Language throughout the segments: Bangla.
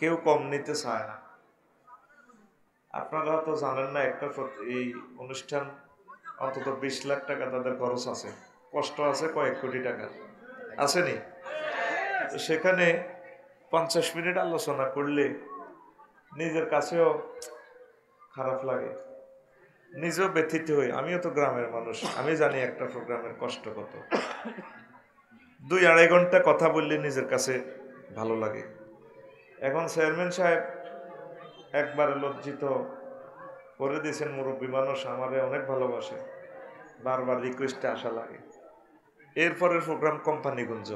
কেউ কম নিতে চায় না আপনারা তো জানেন না একটা এই অনুষ্ঠান অন্তত বিশ লাখ টাকা তাদের খরচ আছে কষ্ট আছে কয়েক কোটি টাকা আসেনি সেখানে পঞ্চাশ মিনিট আলোচনা করলে নিজের কাছেও খারাপ লাগে নিজেও ব্যথিত হই আমিও তো গ্রামের মানুষ আমি জানি একটা প্রোগ্রামের কষ্ট কত দুই আড়াই ঘন্টা কথা বললে নিজের কাছে ভালো লাগে এখন চেয়ারম্যান সাহেব একবারে লজ্জিত করে দিয়েছেন মুরব্বী মানুষ আমারে অনেক ভালোবাসে বারবার রিকোয়েস্টে আসা লাগে এরপরের প্রোগ্রাম কোম্পানিগঞ্জ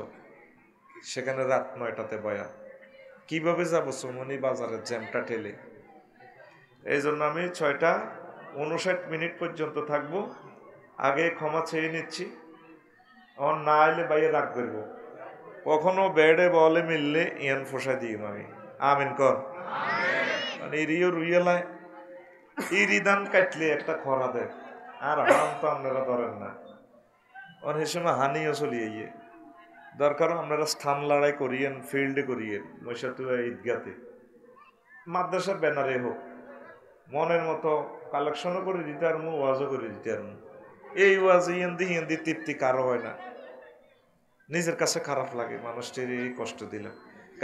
সেখানে রাত নয়টাতে বয়া কিভাবে যাবো সুমনি বাজারের জ্যামটা ঠেলে এই জন্য আমি ছয়টা উনষাট মিনিট পর্যন্ত থাকব আগে ক্ষমা চেয়ে নিচ্ছি আমার না এলে বাইরে রাগ করবো কখনো বেডে বলে মিললে ইয়ান ফোসা দিই আমি আমিন কর মানে ইরিও রুইয়েলায় ইরিদান কাটলে একটা খরা দেয় আর হান তো আপনারা ধরেন না অনেক সময় হানিও চলিয়ে গিয়ে দরকার আপনারা স্থান লড়াই করিয়েন ফিল্ডে করিয়েন মহিষাতুয়া ঈদগাতে মাদ্রাসার ব্যানারে হোক মনের মতো কালেকশনও করে দিতে আর ওয়াজও করে দিতে আর এই ওয়াজ হিন্দি হিন্দি তৃপ্তি কারো হয় না নিজের কাছে খারাপ লাগে মানুষটির এই কষ্ট দিলাম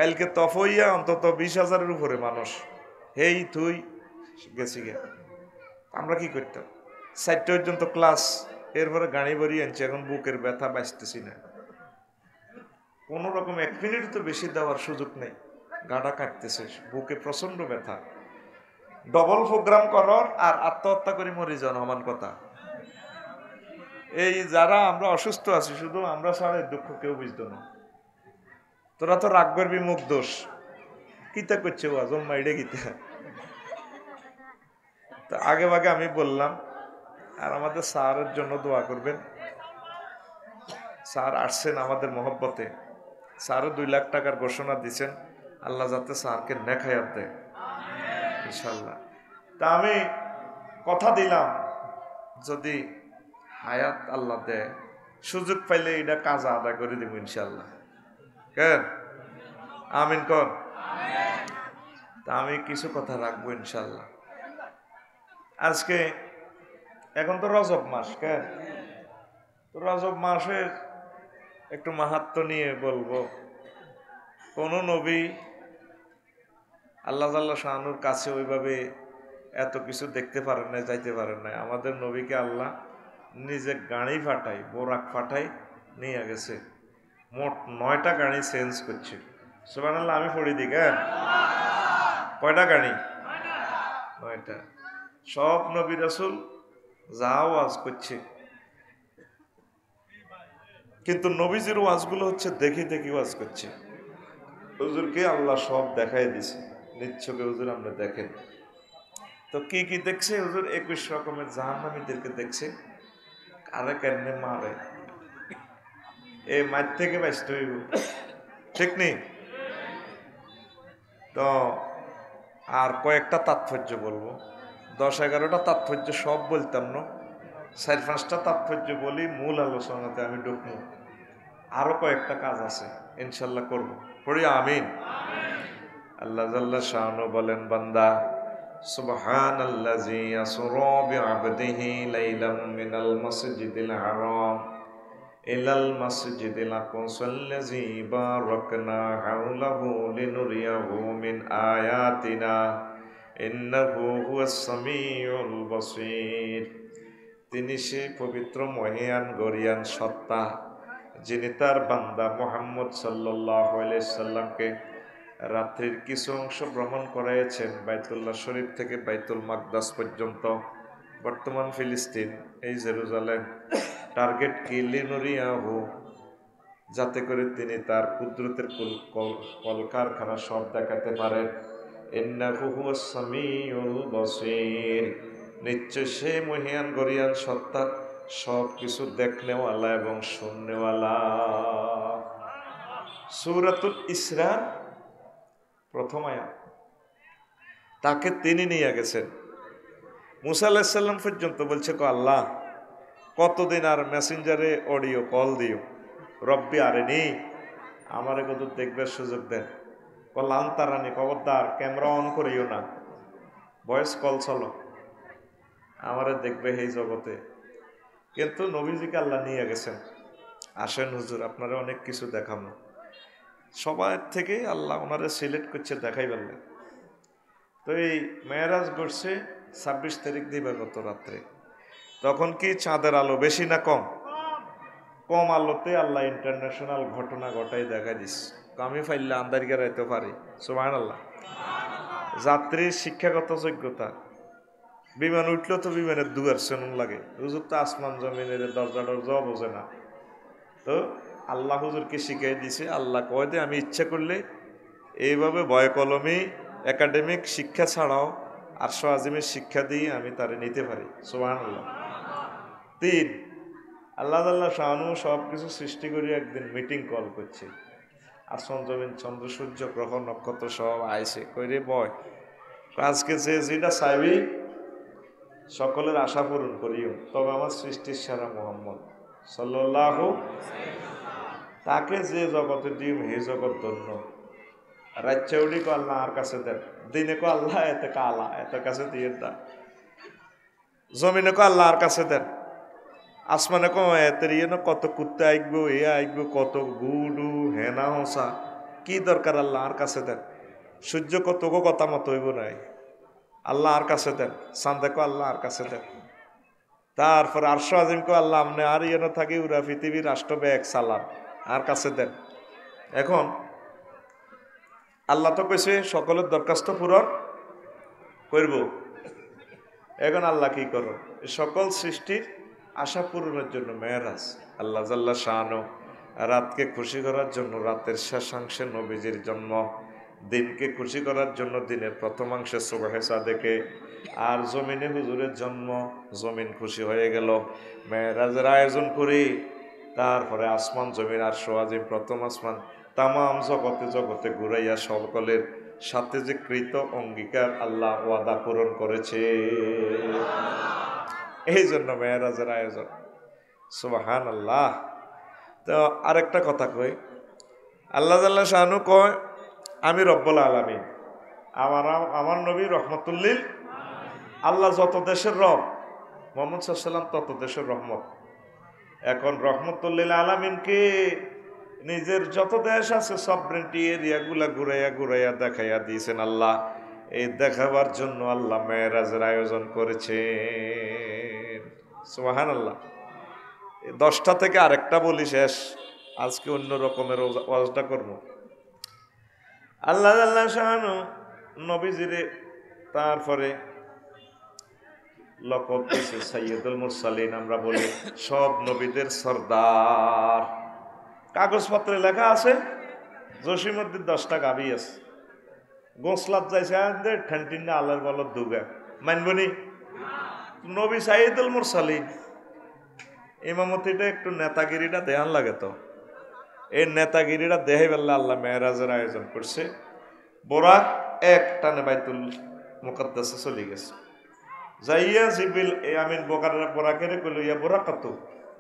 কালকে তফইয়া অন্তত বিশ হাজারের উপরে মানুষ হেই থুই গেছি গে আমরা কি করতাম চারটে পর্যন্ত ক্লাস এরপরে গাড়ি বাড়িয়ে আনছি এখন বুকের ব্যথা বাঁচতেছি না কোনো রকম এক মিনিট তো বেশি দেওয়ার সুযোগ নেই গাড়া কাটতেছে বুকে প্রচণ্ড ব্যথা ডবল প্রোগ্রাম করর আর আত্মহত্যা করে মরি যান আমার কথা এই যারা আমরা অসুস্থ আছি শুধু আমরা সারা দুঃখ কেউ বুঝতো না তোরা তো রাগ করবি মুখ দোষ কিতা করছে ও আজম মাইডে গীতা তো আগে ভাগে আমি বললাম আর আমাদের স্যারের জন্য দোয়া করবেন স্যার আসছেন আমাদের মহব্বতে স্যারও দুই লাখ টাকার ঘোষণা দিচ্ছেন আল্লাহ যাতে স্যারকে নেখায়াত দেয় ইনশাল্লাহ তা আমি কথা দিলাম যদি হায়াত আল্লাহ দেয় সুযোগ পাইলে এটা কাজ আদায় করে দিব ইনশাল্লাহ কেন আমিন কর তা আমি কিছু কথা রাখবো ইনশাল্লাহ আজকে এখন তো রজব মাস কেন তো রজব মাসের একটু মাহাত্ম নিয়ে বলবো কোনো নবী আল্লাহ তাল্লাহ শাহানুর কাছে ওইভাবে এত কিছু দেখতে পারেন না যাইতে পারেন না আমাদের নবীকে আল্লাহ নিজে গাড়ি ফাটাই বোরাক ফাটাই নিয়ে গেছে মোট নয়টা গাড়ি চেঞ্জ করছে সুবান আমি পড়ি দিক হ্যাঁ কয়টা গাড়ি নয়টা সব নবী রসুল যা ওয়াজ করছে কিন্তু নবীজির ওয়াজগুলো হচ্ছে দেখে দেখে ওয়াজ করছে হুজুরকে আল্লাহ সব দেখাই দিছে নিচ্ছকে হুজুর আমরা দেখেন তো কি কি দেখছে হুজুর একুশ রকমের জাহান্নামীদেরকে দেখছে কারে কেন মারে এ মাঠ থেকে ব্যস্ত হইব ঠিক নেই তো আর কয়েকটা তাৎপর্য বলবো দশ এগারোটা তাৎপর্য সব বলতাম না চার পাঁচটা তাৎপর্য বলি মূল আলোচনাতে আমি ঢুকবো আরও কয়েকটা কাজ আছে ইনশাল্লাহ করবো পড়ি আমিন আল্লাহ জাল্লা শাহানু বলেন বান্দা সুবহান আল্লাহ আসুর বিআবদিহি লাইলাম মিনাল মসজিদিল হারাম ইলাল المسجد الأقصى الذي باركنا حوله لنريه من آياتنا إنه هو السميع তিনি সেই পবিত্র মহিয়ান গরিয়ান সত্তা যিনি তার বান্দা মোহাম্মদ সাল্লাহ সাল্লামকে রাত্রির কিছু অংশ ভ্রমণ করাইয়াছেন বাইতুল্লাহ শরীফ থেকে বাইতুল মাকদাস পর্যন্ত বর্তমান ফিলিস্তিন এই জেরুজালেম টার্গেট কি হো যাতে করে তিনি তার কুদরতের কলকারখানা সব দেখাতে পারেন নিশ্চয় সে মহিয়ান গরিয়ান সত্তা সব কিছু দেখনেওয়ালা এবং শুননেওয়ালা সৌরাতুল ইসরা প্রথম আয়া তাকে তিনি নিয়ে গেছেন মুসা আল্লাহ পর্যন্ত বলছে কো আল্লাহ কতদিন আর মেসেঞ্জারে অডিও কল দিও রব্বি আরে নেই আমারে কত দেখবে সুযোগ দেন কল্যাণ তারানি খবরদার ক্যামেরা অন করিও না ভয়েস কল চলো আমারে দেখবে এই জগতে কিন্তু নবীজিকে আল্লাহ নিয়ে গেছেন আসেন হুজুর আপনারা অনেক কিছু দেখানো সবার থেকে আল্লাহ ওনারে সিলেক্ট করছে দেখাই পারলেন তো এই মেয়েরাজ ঘটছে ছাব্বিশ তারিখ গত রাত্রে তখন কি চাঁদের আলো বেশি না কম কম আলোতে আল্লাহ ইন্টারন্যাশনাল ঘটনা ঘটাই দেখা দিস আমি ফাইলে আন্দারিকে রাইতে পারি সুমান আল্লাহ যাত্রীর শিক্ষাগত যোগ্যতা বিমান উঠলেও তো বিমানের দুয়ার সেনুন লাগে হুজুর তো আসমান জমিনের দরজা দরজা বোঝে না তো আল্লাহ হুজুরকে শিখিয়ে দিছে আল্লাহ কয় দে আমি ইচ্ছা করলে এইভাবে বয় কলমি একাডেমিক শিক্ষা ছাড়াও আর আজিমের শিক্ষা দিয়ে আমি তারে নিতে পারি সোহান আল্লাহ তিন আল্লাহ তাল্লাহ শাহানু সব কিছু সৃষ্টি করে একদিন মিটিং কল করছে আর চন্দ্রবিন চন্দ্র সূর্য গ্রহ নক্ষত্র সব আইসে কইরে বয় আজকে যে যেটা সাইবি সকলের আশা পূরণ করিও তবে আমার সৃষ্টির সারা মোহাম্মদ সাল্লাহ তাকে যে জগতে দিম হে জগৎ ধন্য রাজ্যউলি কো আল্লাহ আর কাছে দেন দিনে কো আল্লাহ এত কালা এত কাছে দিয়ে দা জমিনে কো আল্লাহ আর কাছে দেন আসমানে কম এতের কত কুত্তে আইকব এ আইকব কত গুডু হেনা হসা কি দরকার আল্লাহ আর কাছে দেন সূর্য কত গো কথা মতো হইব নাই আল্লাহ আর কাছে দেন সান্দেকো আল্লাহ আর কাছে দেন তারপর আরশো কো আল্লাহ আমনে আর ইয়ে থাকি উরা পৃথিবীর রাষ্ট্র ব্যাগ সালাম আর কাছে দেন এখন আল্লাহ তো কইছে সকলের দরখাস্ত পূরণ করব এখন আল্লাহ কি করো সকল সৃষ্টির আশা পূরণের জন্য মেয়েরাজ আল্লাহ জাল্লা শাহানো রাতকে খুশি করার জন্য রাতের শেষাংশে নবীজির জন্ম দিনকে খুশি করার জন্য দিনের প্রথমাংশে সুবাহেসা দেখে আর জমিনে হুজুরের জন্ম জমিন খুশি হয়ে গেল মেয়েরাজের আয়োজন করি তারপরে আসমান জমিন আর সোয়াজিম প্রথম আসমান তামাম জগতে জগতে ঘুরাইয়া সকলের সাথে যে কৃত অঙ্গীকার আল্লাহ ওয়াদা পূরণ করেছে এই জন্য মেয়েরাজের আয়োজন সুবাহান আল্লাহ তো আরেকটা কথা কই আল্লাহ জাল্লা শাহানু কয় আমি রব্বুল আলমী আমার আমার নবী রহমতুল্লিল আল্লাহ যত দেশের রব মোহাম্মদ সাল্লাম তত দেশের রহমত এখন রহমতুল্লিল আলমিনকে নিজের যত দেশ আছে সব ব্রেন্টি এরিয়াগুলা ঘুরাইয়া ঘুরাইয়া দেখাইয়া দিয়েছেন আল্লাহ এই দেখাবার জন্য আল্লাহ মেয়েরাজের আয়োজন করেছে সোহান আল্লাহ দশটা থেকে আরেকটা বলি শেষ আজকে অন্য রকমের ওয়াজটা করবো আল্লাহ আল্লাহ শাহানু নবীজিরে তারপরে লকব দিয়েছে সৈয়দুল মুরসালিন আমরা বলি সব নবীদের সর্দার কাগজপত্রে লেখা আছে জসিমদ্দিন দশটা গাবি আছে গোসলাত যাইছে ঠ্যান্টিন না আল্লাহর বলত দুগা মানবনি নবী সাইদুল মুরসালিন ইমামতিটা একটু নেতাগিরিটা দেহান লাগে তো এই নেতাগিরিটা দেহে বেলা আল্লাহ মেহরাজের আয়োজন করছে বরাক এক টানে বাইতুল মোকাদ্দাসে চলে গেছে যাইয়া জিবিল এ আমিন বোকার বোরাকেরে কইল ইয়া বোরা কত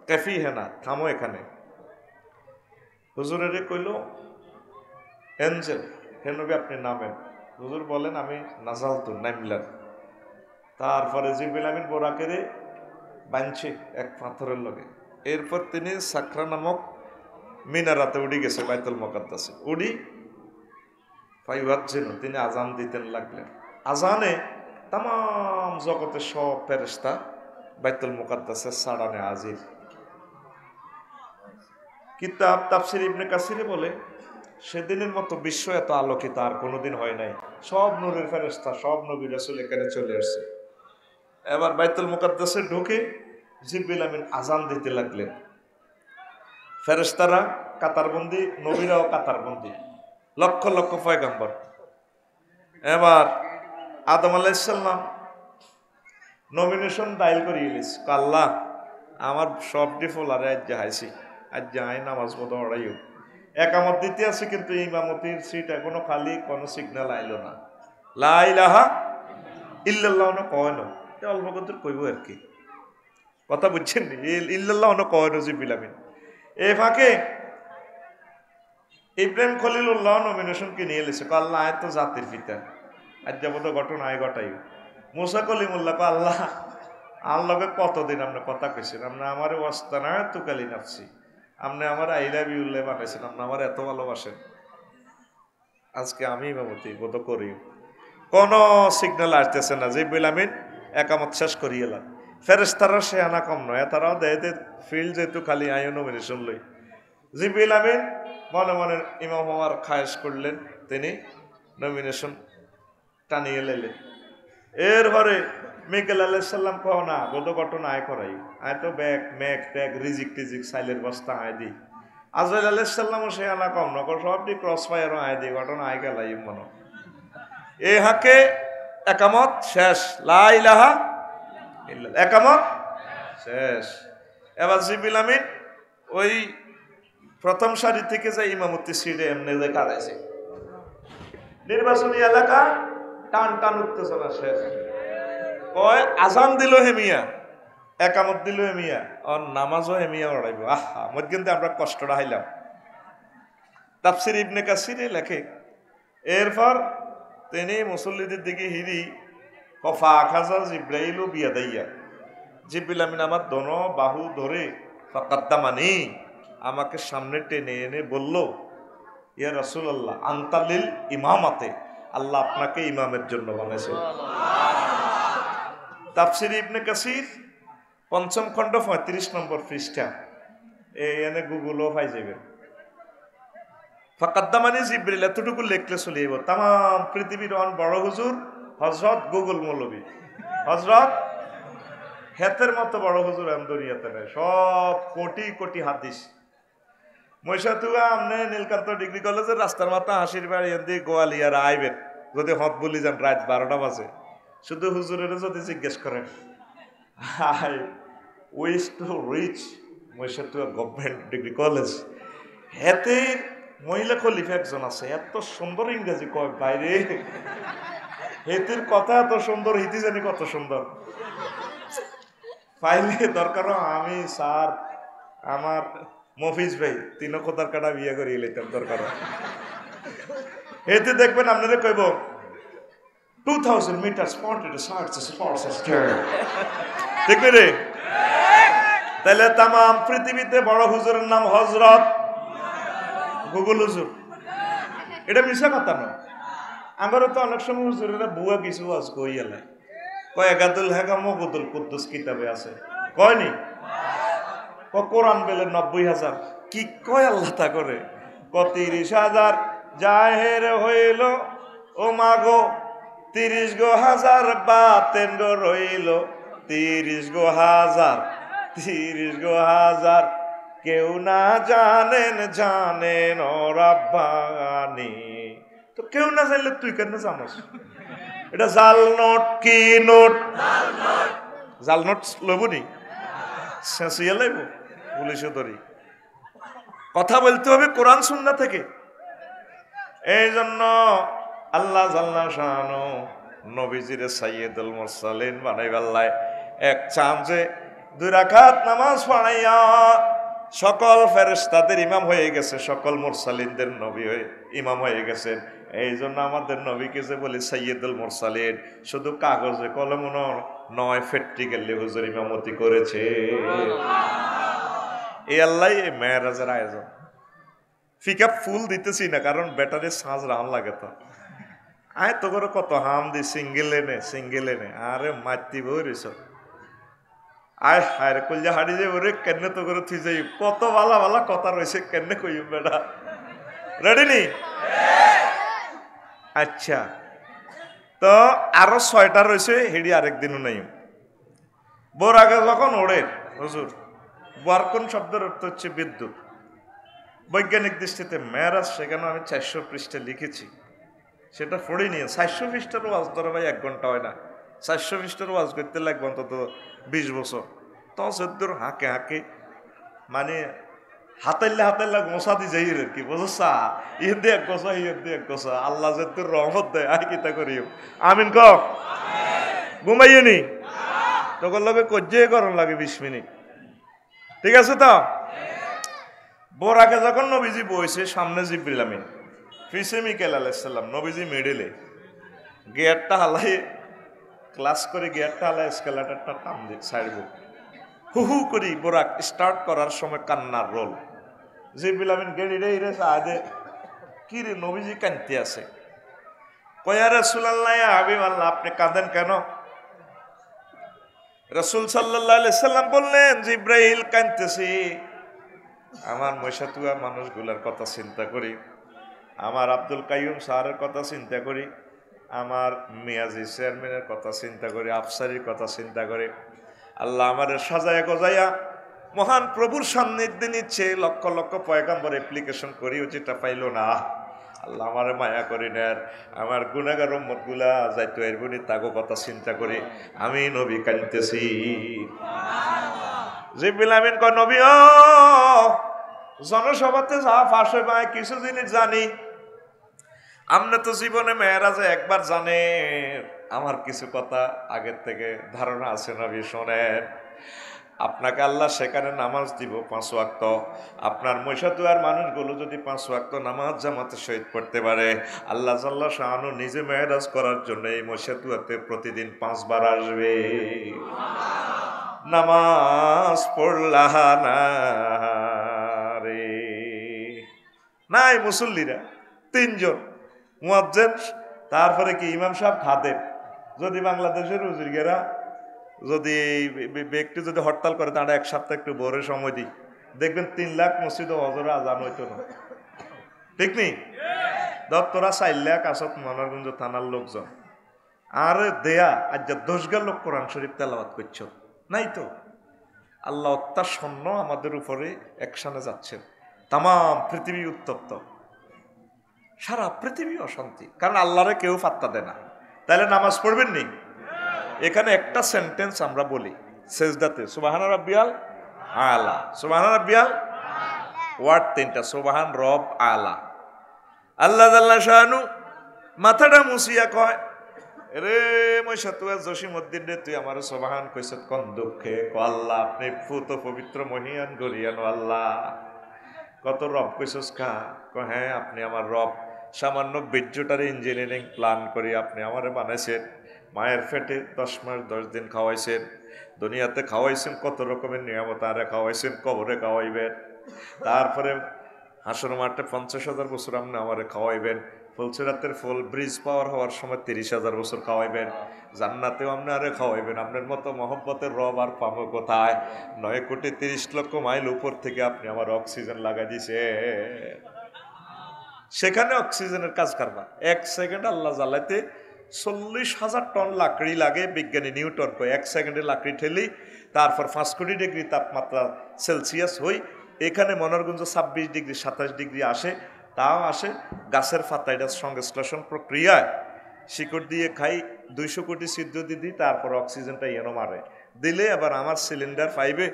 কেফি হেনা থামো এখানে হুজুরেরে কইল এঞ্জেল হেনবি আপনি নামেন হুজুর বলেন আমি নাজালতুন নাইমলাম তারপরে জিবিল আমিন বোরাকেরে বাঁধছে এক পাথরের লগে এরপর তিনি সাকরা নামক মিনারাতে উড়ি গেছে বাইতুল মকাদ্দাসে উড়ি ফাইভাচ্ছিল তিনি আজান দিতে লাগলেন আজানে তাম জগতের সব ফেরেস্তা বাইতুল মুকাদ্দাসের সাড়ানে আজির কিতাব তাফসির ইবনে কাসিরে বলে সেদিনের মতো বিশ্ব এত আলোকিত আর কোনোদিন হয় নাই সব নূরের ফেরস্তা সব নবী রাসুল এখানে চলে আসছে এবার বাইতুল মুকাদ্দাসে ঢুকে জিব্বিল আমিন আজান দিতে লাগলেন ফেরেস্তারা কাতারবন্দি নবীরাও কাতারবন্দি লক্ষ লক্ষ পয়গাম্বর এবার আদম আলাইসাল্লাম নমিনেশন ডাইল করিয়ে লিস আল্লাহ আমার সব ডিফল আর আজ হাইছি আজ যাই নামাজ মতো অড়াইও একামত দিতে আছে কিন্তু ইমামতির সিট এখনো খালি কোনো সিগন্যাল আইলো না লাইলাহা ইল্লাল্লাহ কয় না অল্প কত কইব আর কি কথা বুঝছেন ইল্লাল্লাহ কয় নজিব বিলামিন এ ফাঁকে ইব্রাহিম খলিলুল্লাহ নমিনেশনকে নিয়ে এলেছে আল্লাহ আয় তো জাতির পিতা আর যাবত ঘটনা আয় ঘটাই মুসা কলিমুল্লাহ আল্লাহ আল্লাহকে কতদিন আমরা কথা কইছেন আমরা আমার অস্তানায় তুকালি নাপছি আপনি আমার আই বি উল্লে উল্লেখ বানাইছেন আপনি আমার এত ভালোবাসেন আজকে আমি ইমামতি গত করি কোনো সিগন্যাল আসতেছে না যে বিলামিন একামত শেষ করি এলাম ফেরেস্তারা সে আনা কম নয় তারাও দেয় ফিল্ড যেহেতু খালি আয়ু নমিনেশন লই জিবিল আমি মনে মনে ইমাম আমার খায়েশ করলেন তিনি নমিনেশন টানিয়ে লেলেন এরপরে মেকেল আলাইসাল্লাম কহ না গত ঘটনা আয় করাই আয় তো ব্যাগ ম্যাগ ট্যাগ রিজিক টিজিক সাইলের বস্তা আয় দিই আজরাইল আলাইসাল্লামও সে আনা কম নকল সবটি ক্রস ফায়ারও আয় দিই ঘটনা আয় গেলাই মনে এ হাকে একামত শেষ লাই লাহা একামত শেষ এবার জিবিল আমিন ওই প্রথম সারি থেকে যে ইমামতি সিডে এমনি যে কাঁদাইছে নির্বাচনী এলাকা টান টান উত্তেজনা শেষ কয় আজান দিল হেমিয়া একামত দিল হেমিয়া আর নামাজও হেমিয়া ওড়াইব আহা মত কিন্তু আমরা কষ্ট হাইলাম তাপসির ইবনে কাসিরে লেখে এরপর তিনি মুসল্লিদের দিকে হিরি কফা খাজা জিব্রাইল ও বিয়া দাইয়া জিব্রিল আমিন আমার দন বাহু ধরে ফাকাদ্দা মানি আমাকে সামনে টেনে এনে বলল ইয়া রসুল্লাহ আন্তালিল ইমামাতে আল্লাহ আপনাকে ইমামের জন্য বানাইছেন তাফসির ইবনে কাসির পঞ্চম খণ্ড পঁয়ত্রিশ নম্বর পৃষ্ঠা এনে গুগলও পাই যাবেন ফাকাদ্দামানি জিব্রিল এতটুকু লেখলে চলে যাব তাম পৃথিবীর অন বড় হুজুর হজরত গুগল মৌলবী হজরত হেতের মতো বড় হুজুর এম দুনিয়াতে নেয় সব কোটি কোটি হাদিস মহিষাতুয়া আমনে নীলকান্ত ডিগ্রি কলেজের রাস্তার মাথা হাসির বাড়ি এনদি গোয়ালিয়ার আইবেন যদি হত বলি যান রাত বারোটা বাজে শুধু হুজুরের যদি জিজ্ঞেস করেন I wish to reach Mahishatua government degree college হেতে মহিলা খলিফা একজন আছে এত সুন্দর ইংরেজি কয় বাইরে হেতির কথা এত সুন্দর হিতি জানি কত সুন্দর পাইলে দরকার আমি স্যার আমার মফিজ ভাই তিন খোদার কাটা বিয়ে করিয়ে লইতাম দরকার এতে দেখবেন আপনারা কইব টু থাউজেন্ড মিটার স্পটেড দেখবেন রে তাহলে তাম পৃথিবীতে বড় হুজুরের নাম হজরত গুগল হুজুর এটা মিশা কথা নয় আমারও তো অনেক সময় হুজুরেরা বুয়া কিছু আজ কই এলে কয় একাদুল হেকা মগদুল কুদ্দুস কিতাবে আছে কয়নি কোরআন পেলে নব্বই হাজার কি কয় আল্লাহ তা করে ক তিরিশ হাজার জাহের হইল ও মাগো তিরিশ গো হাজার বাতেন গো রইল তিরিশ গো হাজার তিরিশ গো হাজার কেউ না জানেন জানেন রাব্বানি তো কেউ না জানলে তুই কেন জানাস এটা জাল নোট কি নোট জাল নোট লবনি শেষ হইয়া পুলিশে ধরি কথা বলতে হবে কোরআন সুন্না থেকে এই জন্য আল্লাহ জাল্লা শাহানো নবীজিরে সাইয়েদুল মুরসালিন বানাইবাল্লায় এক চান্সে দুই রাখাত নামাজ পড়াইয়া সকল ফেরেস্তাদের ইমাম হয়ে গেছে সকল মুরসালিনদের নবী হয়ে ইমাম হয়ে গেছেন এই জন্য আমাদের নবীকে যে বলি সৈয়দুল মোরসালিন শুধু কাগজে কলম নয় ফেট্রিকেল গেলে ইমামতি করেছে এ আল্লাহ এই মেয়েরাজের আয়োজন ফিক ফুল দিতেছি না কারণ ব্যাটারি সাঁজ রান লাগে তো আয় তো করে কত হাম দি সিঙ্গেল এনে সিঙ্গেল এনে আরে মাতি বইরিস আয় হায় রে কলজা হাড়ি যে ওরে কেন তো করে থুই যাই কত ভালা ভালা কথা রয়েছে কেন কইম বেটা রেডি নি আচ্ছা তো আরো ছয়টা রয়েছে হেডি আরেকদিনও নাই বোর আগে যখন ওড়ে হুজুর ওয়ার্কন শব্দের অর্থ হচ্ছে বিদ্যুৎ বৈজ্ঞানিক দৃষ্টিতে মেয়ারাজ সেখানে আমি চারশো পৃষ্ঠে লিখেছি সেটা পড়ে নিয়ে চারশো পৃষ্ঠার ওয়াজ ধরে ভাই এক ঘন্টা হয় না চারশো পৃষ্ঠার ওয়াজ করতে লাগবে অন্তত বিশ বছর তো সদ্যর হাঁকে হাঁকে মানে হাতাইলে হাতাইলে গোসা দি যাই আর কি বুঝছা ইয়ে দিয়ে এক গোসা ইহেদি ইয়ে এক গোসা আল্লাহ সদ্যুর রহমত দেয় আর কি তা করিও আমিন ক ঘুমাইয়ে নি তখন লগে কজ্জে গরম লাগে বিশ মিনিট ঠিক আছে তো আগে যখন নবীজি বইছে সামনে জিব্রিল আমিন ফিসে মিকেল আলাইসাল্লাম নবীজি মেডেলে গিয়ারটা হালাই ক্লাস করে গিয়ারটা হালাই স্কেলাটারটা টান দিয়ে সাইড হু হু করি বোরাক স্টার্ট করার সময় কান্নার রোল জিব্রিল আমিন গেড়ি রে রে আদে কি রে নবীজি কান্তি আছে কয়ারে সুলাল্লাহ হাবিব আল্লাহ আপনি কাঁদেন কেন রসুল সাল্লাম বললেন যে ইব্রাহিল আমার মৈশাতুয়া মানুষগুলার কথা চিন্তা করি আমার আব্দুল কাইম সাহারের কথা চিন্তা করি আমার মিয়াজি চেয়ারম্যানের কথা চিন্তা করি আফসারির কথা চিন্তা করে আল্লাহ আমার সাজায় গজায়া মহান প্রভুর সান্নিধ্যে নিচ্ছে লক্ষ লক্ষ পয়গাম্বর অ্যাপ্লিকেশন ও যেটা পাইল না আমার আমারে মায়া করি না আমার গুণাগার মতগুলা যাইতো এর বলি তাগো কথা চিন্তা করি আমি নবী কানতেছি জিবিল আমিন কয় নবী ও জনসভাতে যা ফাঁস পায় কিছু জিনিস জানি আমনে তো জীবনে মেয়েরা যে একবার জানে আমার কিছু কথা আগের থেকে ধারণা আছে নবী শোনেন আপনাকে আল্লাহ সেখানে নামাজ দিব পাঁচ ওয়াক্ত আপনার মৈশাতুয়ার মানুষগুলো যদি পাঁচ ওয়াক্ত নামাজ জামাতে শহীদ পড়তে পারে আল্লাহ সাল্লাহ শাহানু নিজে মেহরাজ করার জন্য এই মৈশাতুয়াতে প্রতিদিন পাঁচবার আসবে নামাজ পড়লাহানা রে নাই মুসল্লিরা তিনজন মুয়াজ্জেন তারপরে কি ইমাম সাহেব খাদেব যদি বাংলাদেশের গেরা যদি ব্যক্তি যদি হরতাল করে তারা এক সপ্তাহ একটু বড় সময় দিই দেখবেন তিন লাখ মসজিদ হজর আজান হইত না ঠিক নেই দপ্তরা চার লাখ আসত মনারগঞ্জ থানার লোকজন আর দেয়া আজ যা দোষগার লোক কোরআন শরীফ তেলাবাদ করছ নাই তো আল্লাহ স্বর্ণ আমাদের উপরে একসানে যাচ্ছেন তাম পৃথিবী উত্তপ্ত সারা পৃথিবী অশান্তি কারণ আল্লাহরে কেউ পাত্তা দেয় না তাহলে নামাজ পড়বেন নেই এখানে একটা সেন্টেন্স আমরা বলি সেজদাতে সুবাহান রাব্বিয়াল আলা সুবাহান রাব্বিয়াল ওয়ার্ড তিনটা সুবাহান রব আলা আল্লাহ আল্লাহ শাহানু মাথাটা মুসিয়া কয় রে মহিষা তুই জসিম উদ্দিন রে তুই আমার সবাহান কইস কন দুঃখে ক আল্লাহ আপনি ফুত পবিত্র মহিয়ান গরিয়ান আল্লাহ কত রব কইসস খা ক হ্যাঁ আপনি আমার রব সামান্য বীর্যটার ইঞ্জিনিয়ারিং প্ল্যান করে আপনি আমারে বানাইছেন মায়ের ফেটে দশ মাস দশ দিন খাওয়াইছেন দুনিয়াতে খাওয়াইছেন কত রকমের নিয়ামত আরে খাওয়াইছেন কবরে খাওয়াইবেন তারপরে হাসর মাঠে পঞ্চাশ হাজার বছর আপনি আমারে খাওয়াইবেন ফুলসিরাতের ফুল ব্রিজ পাওয়ার হওয়ার সময় তিরিশ হাজার বছর খাওয়াইবেন জান্নাতেও আপনি আরে খাওয়াইবেন আপনার মতো মহব্বতের রব আর পাব কোথায় নয় কোটি তিরিশ লক্ষ মাইল উপর থেকে আপনি আমার অক্সিজেন লাগাই দিছে সেখানে অক্সিজেনের কাজ করবা এক সেকেন্ড আল্লাহ জ্বালাতে চল্লিশ হাজার টন লাকড়ি লাগে বিজ্ঞানী নিউটন কয় এক সেকেন্ডে লাকড়ি ঠেলি তারপর পাঁচ কোটি ডিগ্রি তাপমাত্রা সেলসিয়াস হই এখানে মনোরগঞ্জ ছাব্বিশ ডিগ্রি সাতাশ ডিগ্রি আসে তাও আসে গাছের পাতা সংশ্লেষণ প্রক্রিয়ায় শিকড় দিয়ে খাই দুইশো কোটি সিদ্ধ দিদি তারপর অক্সিজেনটা এনো মারে দিলে আবার আমার সিলিন্ডার ফাইভে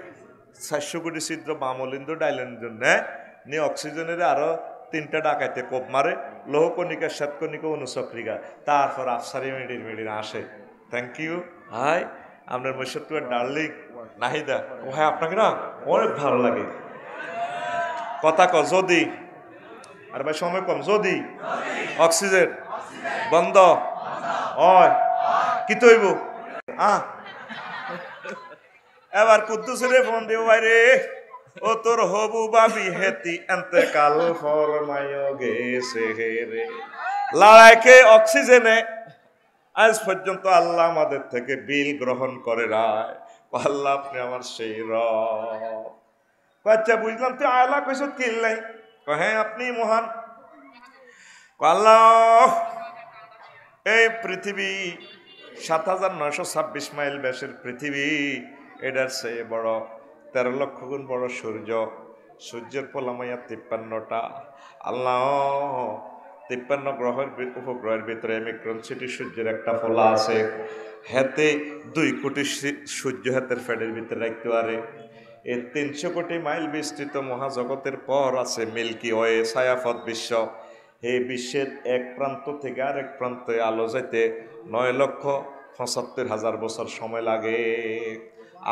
চারশো কোটি সিদ্ধ বামলিন্দ ডাইলেন্দ্র নেয় নিয়ে অক্সিজেনের আরও তিনটা ডাকাইতে কোপ মারে লৌহকণিকা শ্বেতকণিকা অনুচক্রিকা তারপর আফসারি মেডির মেডির আসে থ্যাংক ইউ হাই আপনার মৈশত্বের ডার্লিং নাহিদা ও হ্যাঁ আপনাকে না অনেক ভালো লাগে কথা ক যদি আর ভাই সময় কম যদি অক্সিজেন বন্ধ অয় কি তৈব আহ এবার কুদ্দুসের ফোন দেব বাইরে ও তোর হবু বাবি হেতি কাল ফরমায়ও গেছে হেরে লড়াইকে অক্সিজেনে আজ পর্যন্ত আল্লাহ আমাদের থেকে বিল গ্রহণ করে রায় আল্লাহ আপনি আমার সেই র আচ্ছা বুঝলাম তুই আয়লা কইস নাই হ্যাঁ আপনি মহান আল্লাহ এই পৃথিবী সাত হাজার নয়শো ছাব্বিশ মাইল ব্যাসের পৃথিবী এটার চেয়ে বড় তেরো লক্ষ গুণ বড় সূর্য সূর্যের পোলামাইয়া তিপ্পান্নটা আল্লাহ তিপ্পান্ন গ্রহের উপগ্রহের ভিতরে মিক্রন সিটি সূর্যের একটা ফলা আছে হেতে দুই কোটি সূর্য হাতের ফ্যাডের ভিতরে রাখতে পারে এর তিনশো কোটি মাইল বিস্তৃত মহাজগতের পর আছে মিল্কি ওয়ে ছায়াফত বিশ্ব এই বিশ্বের এক প্রান্ত থেকে আর এক প্রান্তে আলো যেতে নয় লক্ষ পঁচাত্তর হাজার বছর সময় লাগে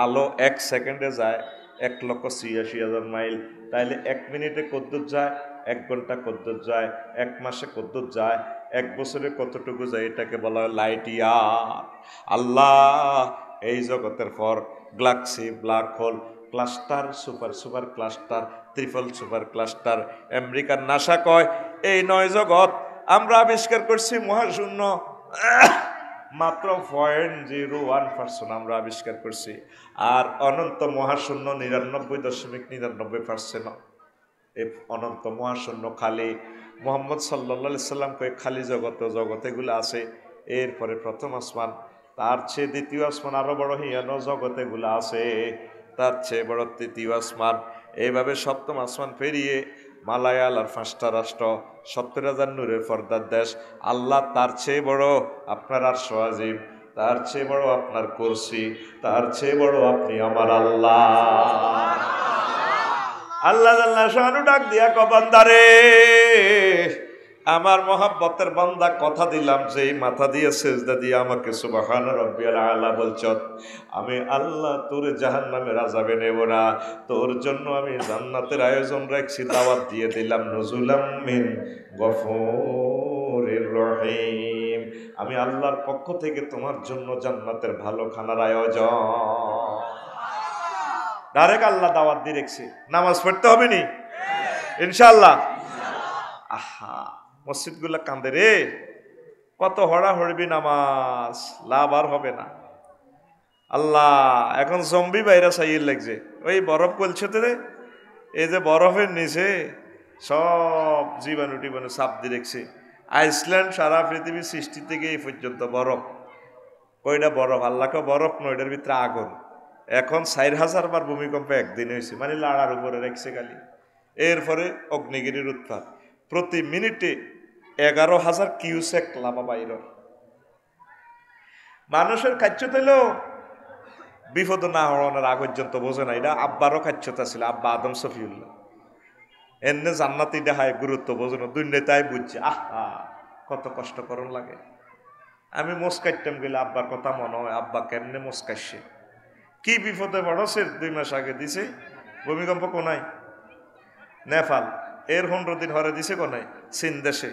আলো এক সেকেন্ডে যায় এক লক্ষ ছিয়াশি হাজার মাইল তাইলে এক মিনিটে কদ্দুর যায় এক ঘন্টা কদ্দুর যায় এক মাসে কদ্দুর যায় এক বছরে কতটুকু যায় এটাকে বলা হয় লাইট ইয়ার আল্লাহ এই জগতের পর galaxy black hole cluster super super cluster triple super cluster আমেরিকার নাসা কয় এই নয় জগৎ আমরা আবিষ্কার করছি মহাশূন্য মাত্র পয়েন্ট জিরো ওয়ান পার্সেন্ট আমরা আবিষ্কার করছি আর অনন্ত মহাশূন্য নিরানব্বই দশমিক নিরানব্বই পার্সেন্ট অনন্ত মহাশূন্য খালি মোহাম্মদ সাল্লা সাল্লাম কয়ে খালি জগত জগতেগুলো আছে এরপরে প্রথম আসমান তার চেয়ে দ্বিতীয় আসমান আরও বড় হিয়ান জগতেগুলো আছে তার চেয়ে বড় তৃতীয় আসমান এইভাবে সপ্তম আসমান পেরিয়ে মালায়াল আর ফাঁসটা রাষ্ট্র সত্তর হাজার নূরের ফর্দার দেশ আল্লাহ তার চেয়ে বড় আপনার আর সোয়াজিব তার চেয়ে বড় আপনার করছি তার চেয়ে বড় আপনি আমার আল্লাহ আল্লাহ আল্লাহ শাহানু ডাক দিয়া কবান্দারে আমার মহাব্বতের বান্দা কথা দিলাম যে মাথা দিয়ে সেজদা দিয়ে আমাকে সুবাহান রব্বিয়াল আল্লাহ বলছ আমি আল্লাহ তোর জাহান নামে রাজাবে নেব না তোর জন্য আমি জান্নাতের আয়োজন রাখছি দাওয়াত দিয়ে দিলাম নজুলাম মিন গফরের রহিম আমি আল্লাহর পক্ষ থেকে তোমার জন্য জান্নাতের ভালো খানার আয়োজন ডাইরেক্ট আল্লাহ দাওয়াত দিয়ে রেখছি নামাজ পড়তে হবে নি ইনশাল্লাহ আহা মসজিদগুলো কান্দে রে কত হড়া হড়বি নামাজ লাভ আর হবে না আল্লাহ এখন জম্বি বাইরা সাইয়ের লাগছে ওই বরফ গলছে রে এই যে বরফের নিচে সব জীবাণু টিবাণু সাপ দিয়ে রেখছে আইসল্যান্ড সারা পৃথিবীর সৃষ্টি থেকে এই পর্যন্ত বরফ কইটা বরফ আল্লাহকে বরফ নয়টার ভিতরে আগুন এখন চার হাজার বার ভূমিকম্পে একদিন হয়েছে মানে লাড়ার উপরে রেখছে খালি এরপরে অগ্নিগিরির উৎপাত প্রতি মিনিটে এগারো হাজার কিউসেক লাভা বাইর মানুষের কাচ্যত হইলো বিপদ না হওয়ার আগ পর্যন্ত বোঝে না এটা আব্বারও কাচ্যতা ছিল আব্বা আদম সফিউল্লাহ এমনি জান্নাতি দেখায় গুরুত্ব বোঝে না দুর্নীতাই বুঝছে আহা কত কষ্ট করুন লাগে আমি মোস্কাইতাম গেলে আব্বার কথা মনে হয় আব্বা কেমনে মোস্কাইছে কি বিপদে পড়ছে দুই মাস আগে দিছে ভূমিকম্প কোনায় নেপাল এর হন্ড্রদিন দিন হরে দিছে কোনায় চীন দেশে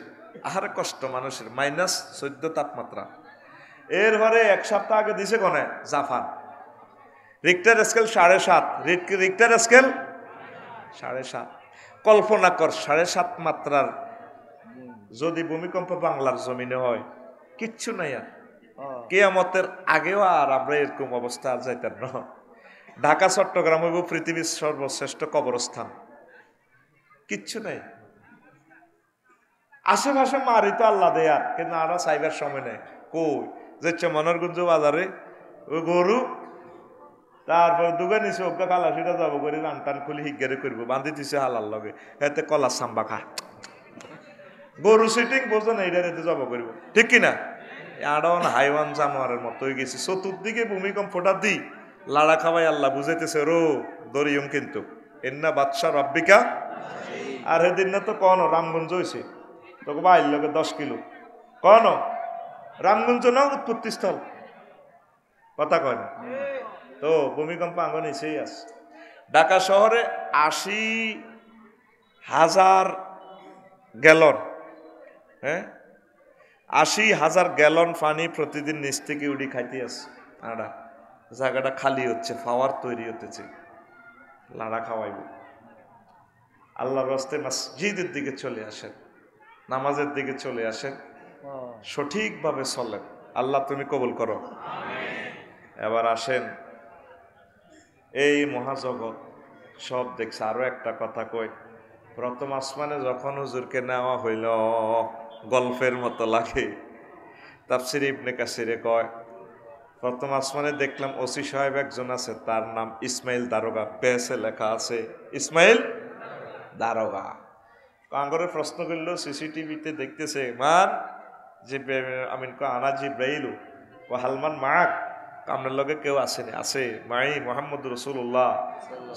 আহার কষ্ট মানুষের মাইনাস চোদ্দ তাপমাত্রা এরপরে এক সপ্তাহ আগে দিছে কনে জাফান রিক্টার স্কেল সাড়ে সাত রিক্টার স্কেল সাড়ে সাত কল্পনা কর সাড়ে সাত মাত্রার যদি ভূমিকম্প বাংলার জমিনে হয় কিচ্ছু নাই আর হ্যাঁ। কেয়ামতের আগেও আর আমরা এরকম অবস্থা আর যাইতাম না ঢাকা চট্টগ্রাম হইব পৃথিবীর সর্বশ্রেষ্ঠ কবরস্থান কিচ্ছু নাই আশেপাশে মারি তো আল্লাহ দেয়ার কিন্তু আরো সাইবার সময় নেই কই যাচ্ছে মনোরগঞ্জ বাজারে ওই গরু তারপর দোকানে নিচে ওকে কালা সেটা যাবো করে রান টান খুলি হিগারে করবো বান্ধি দিছে হালার লগে এতে কলার সাম্বা খা গরু সিটিং বোঝো না এটা এতে জব করব ঠিক কিনা আড়ন হাইওয়ান জানোয়ারের মতো হয়ে গেছে চতুর্দিকে ভূমিকম্পটা দি লাড়া খাওয়াই আল্লাহ বুঝাইতেছে রো দরিয়ম কিন্তু না বাদশা রব্বিকা আর হেদিন না তো কন রামগঞ্জ হয়েছে তোকে বাইর লোকে দশ কিলো কন রামগঞ্জ না উৎপত্তি স্থল কথা কয় তো ভূমিকম্প আঙ্গন এসেই আস ঢাকা শহরে আশি হাজার গ্যালন হ্যাঁ আশি হাজার গ্যালন পানি প্রতিদিন নিচ থেকে উড়ি খাইতে আছে আড়া জায়গাটা খালি হচ্ছে ফাওয়ার তৈরি হতেছে লাড়া খাওয়াইব আল্লাহর মাস জিদের দিকে চলে আসেন নামাজের দিকে চলে আসেন সঠিকভাবে চলেন আল্লাহ তুমি কবুল করো এবার আসেন এই মহাজগৎ সব দেখছে আরও একটা কথা কই প্রথম আসমানে যখন হুজুরকে নেওয়া হইল গল্পের মতো লাগে তাফসির ইবনে কাসিরে কয় প্রথম আসমানে দেখলাম ওসি সাহেব একজন আছে তার নাম ইসমাইল দারোগা পেয়েছে লেখা আছে ইসমাইল দারোগা আঙ্গরে প্রশ্ন করলো সিসিটিভিতে দেখতেছে মান যে আমিন আনা যে ব্রাইলু ও হালমান মাক কামনার লগে কেউ আসেনি আছে মাই মোহাম্মদ রসুল্লাহ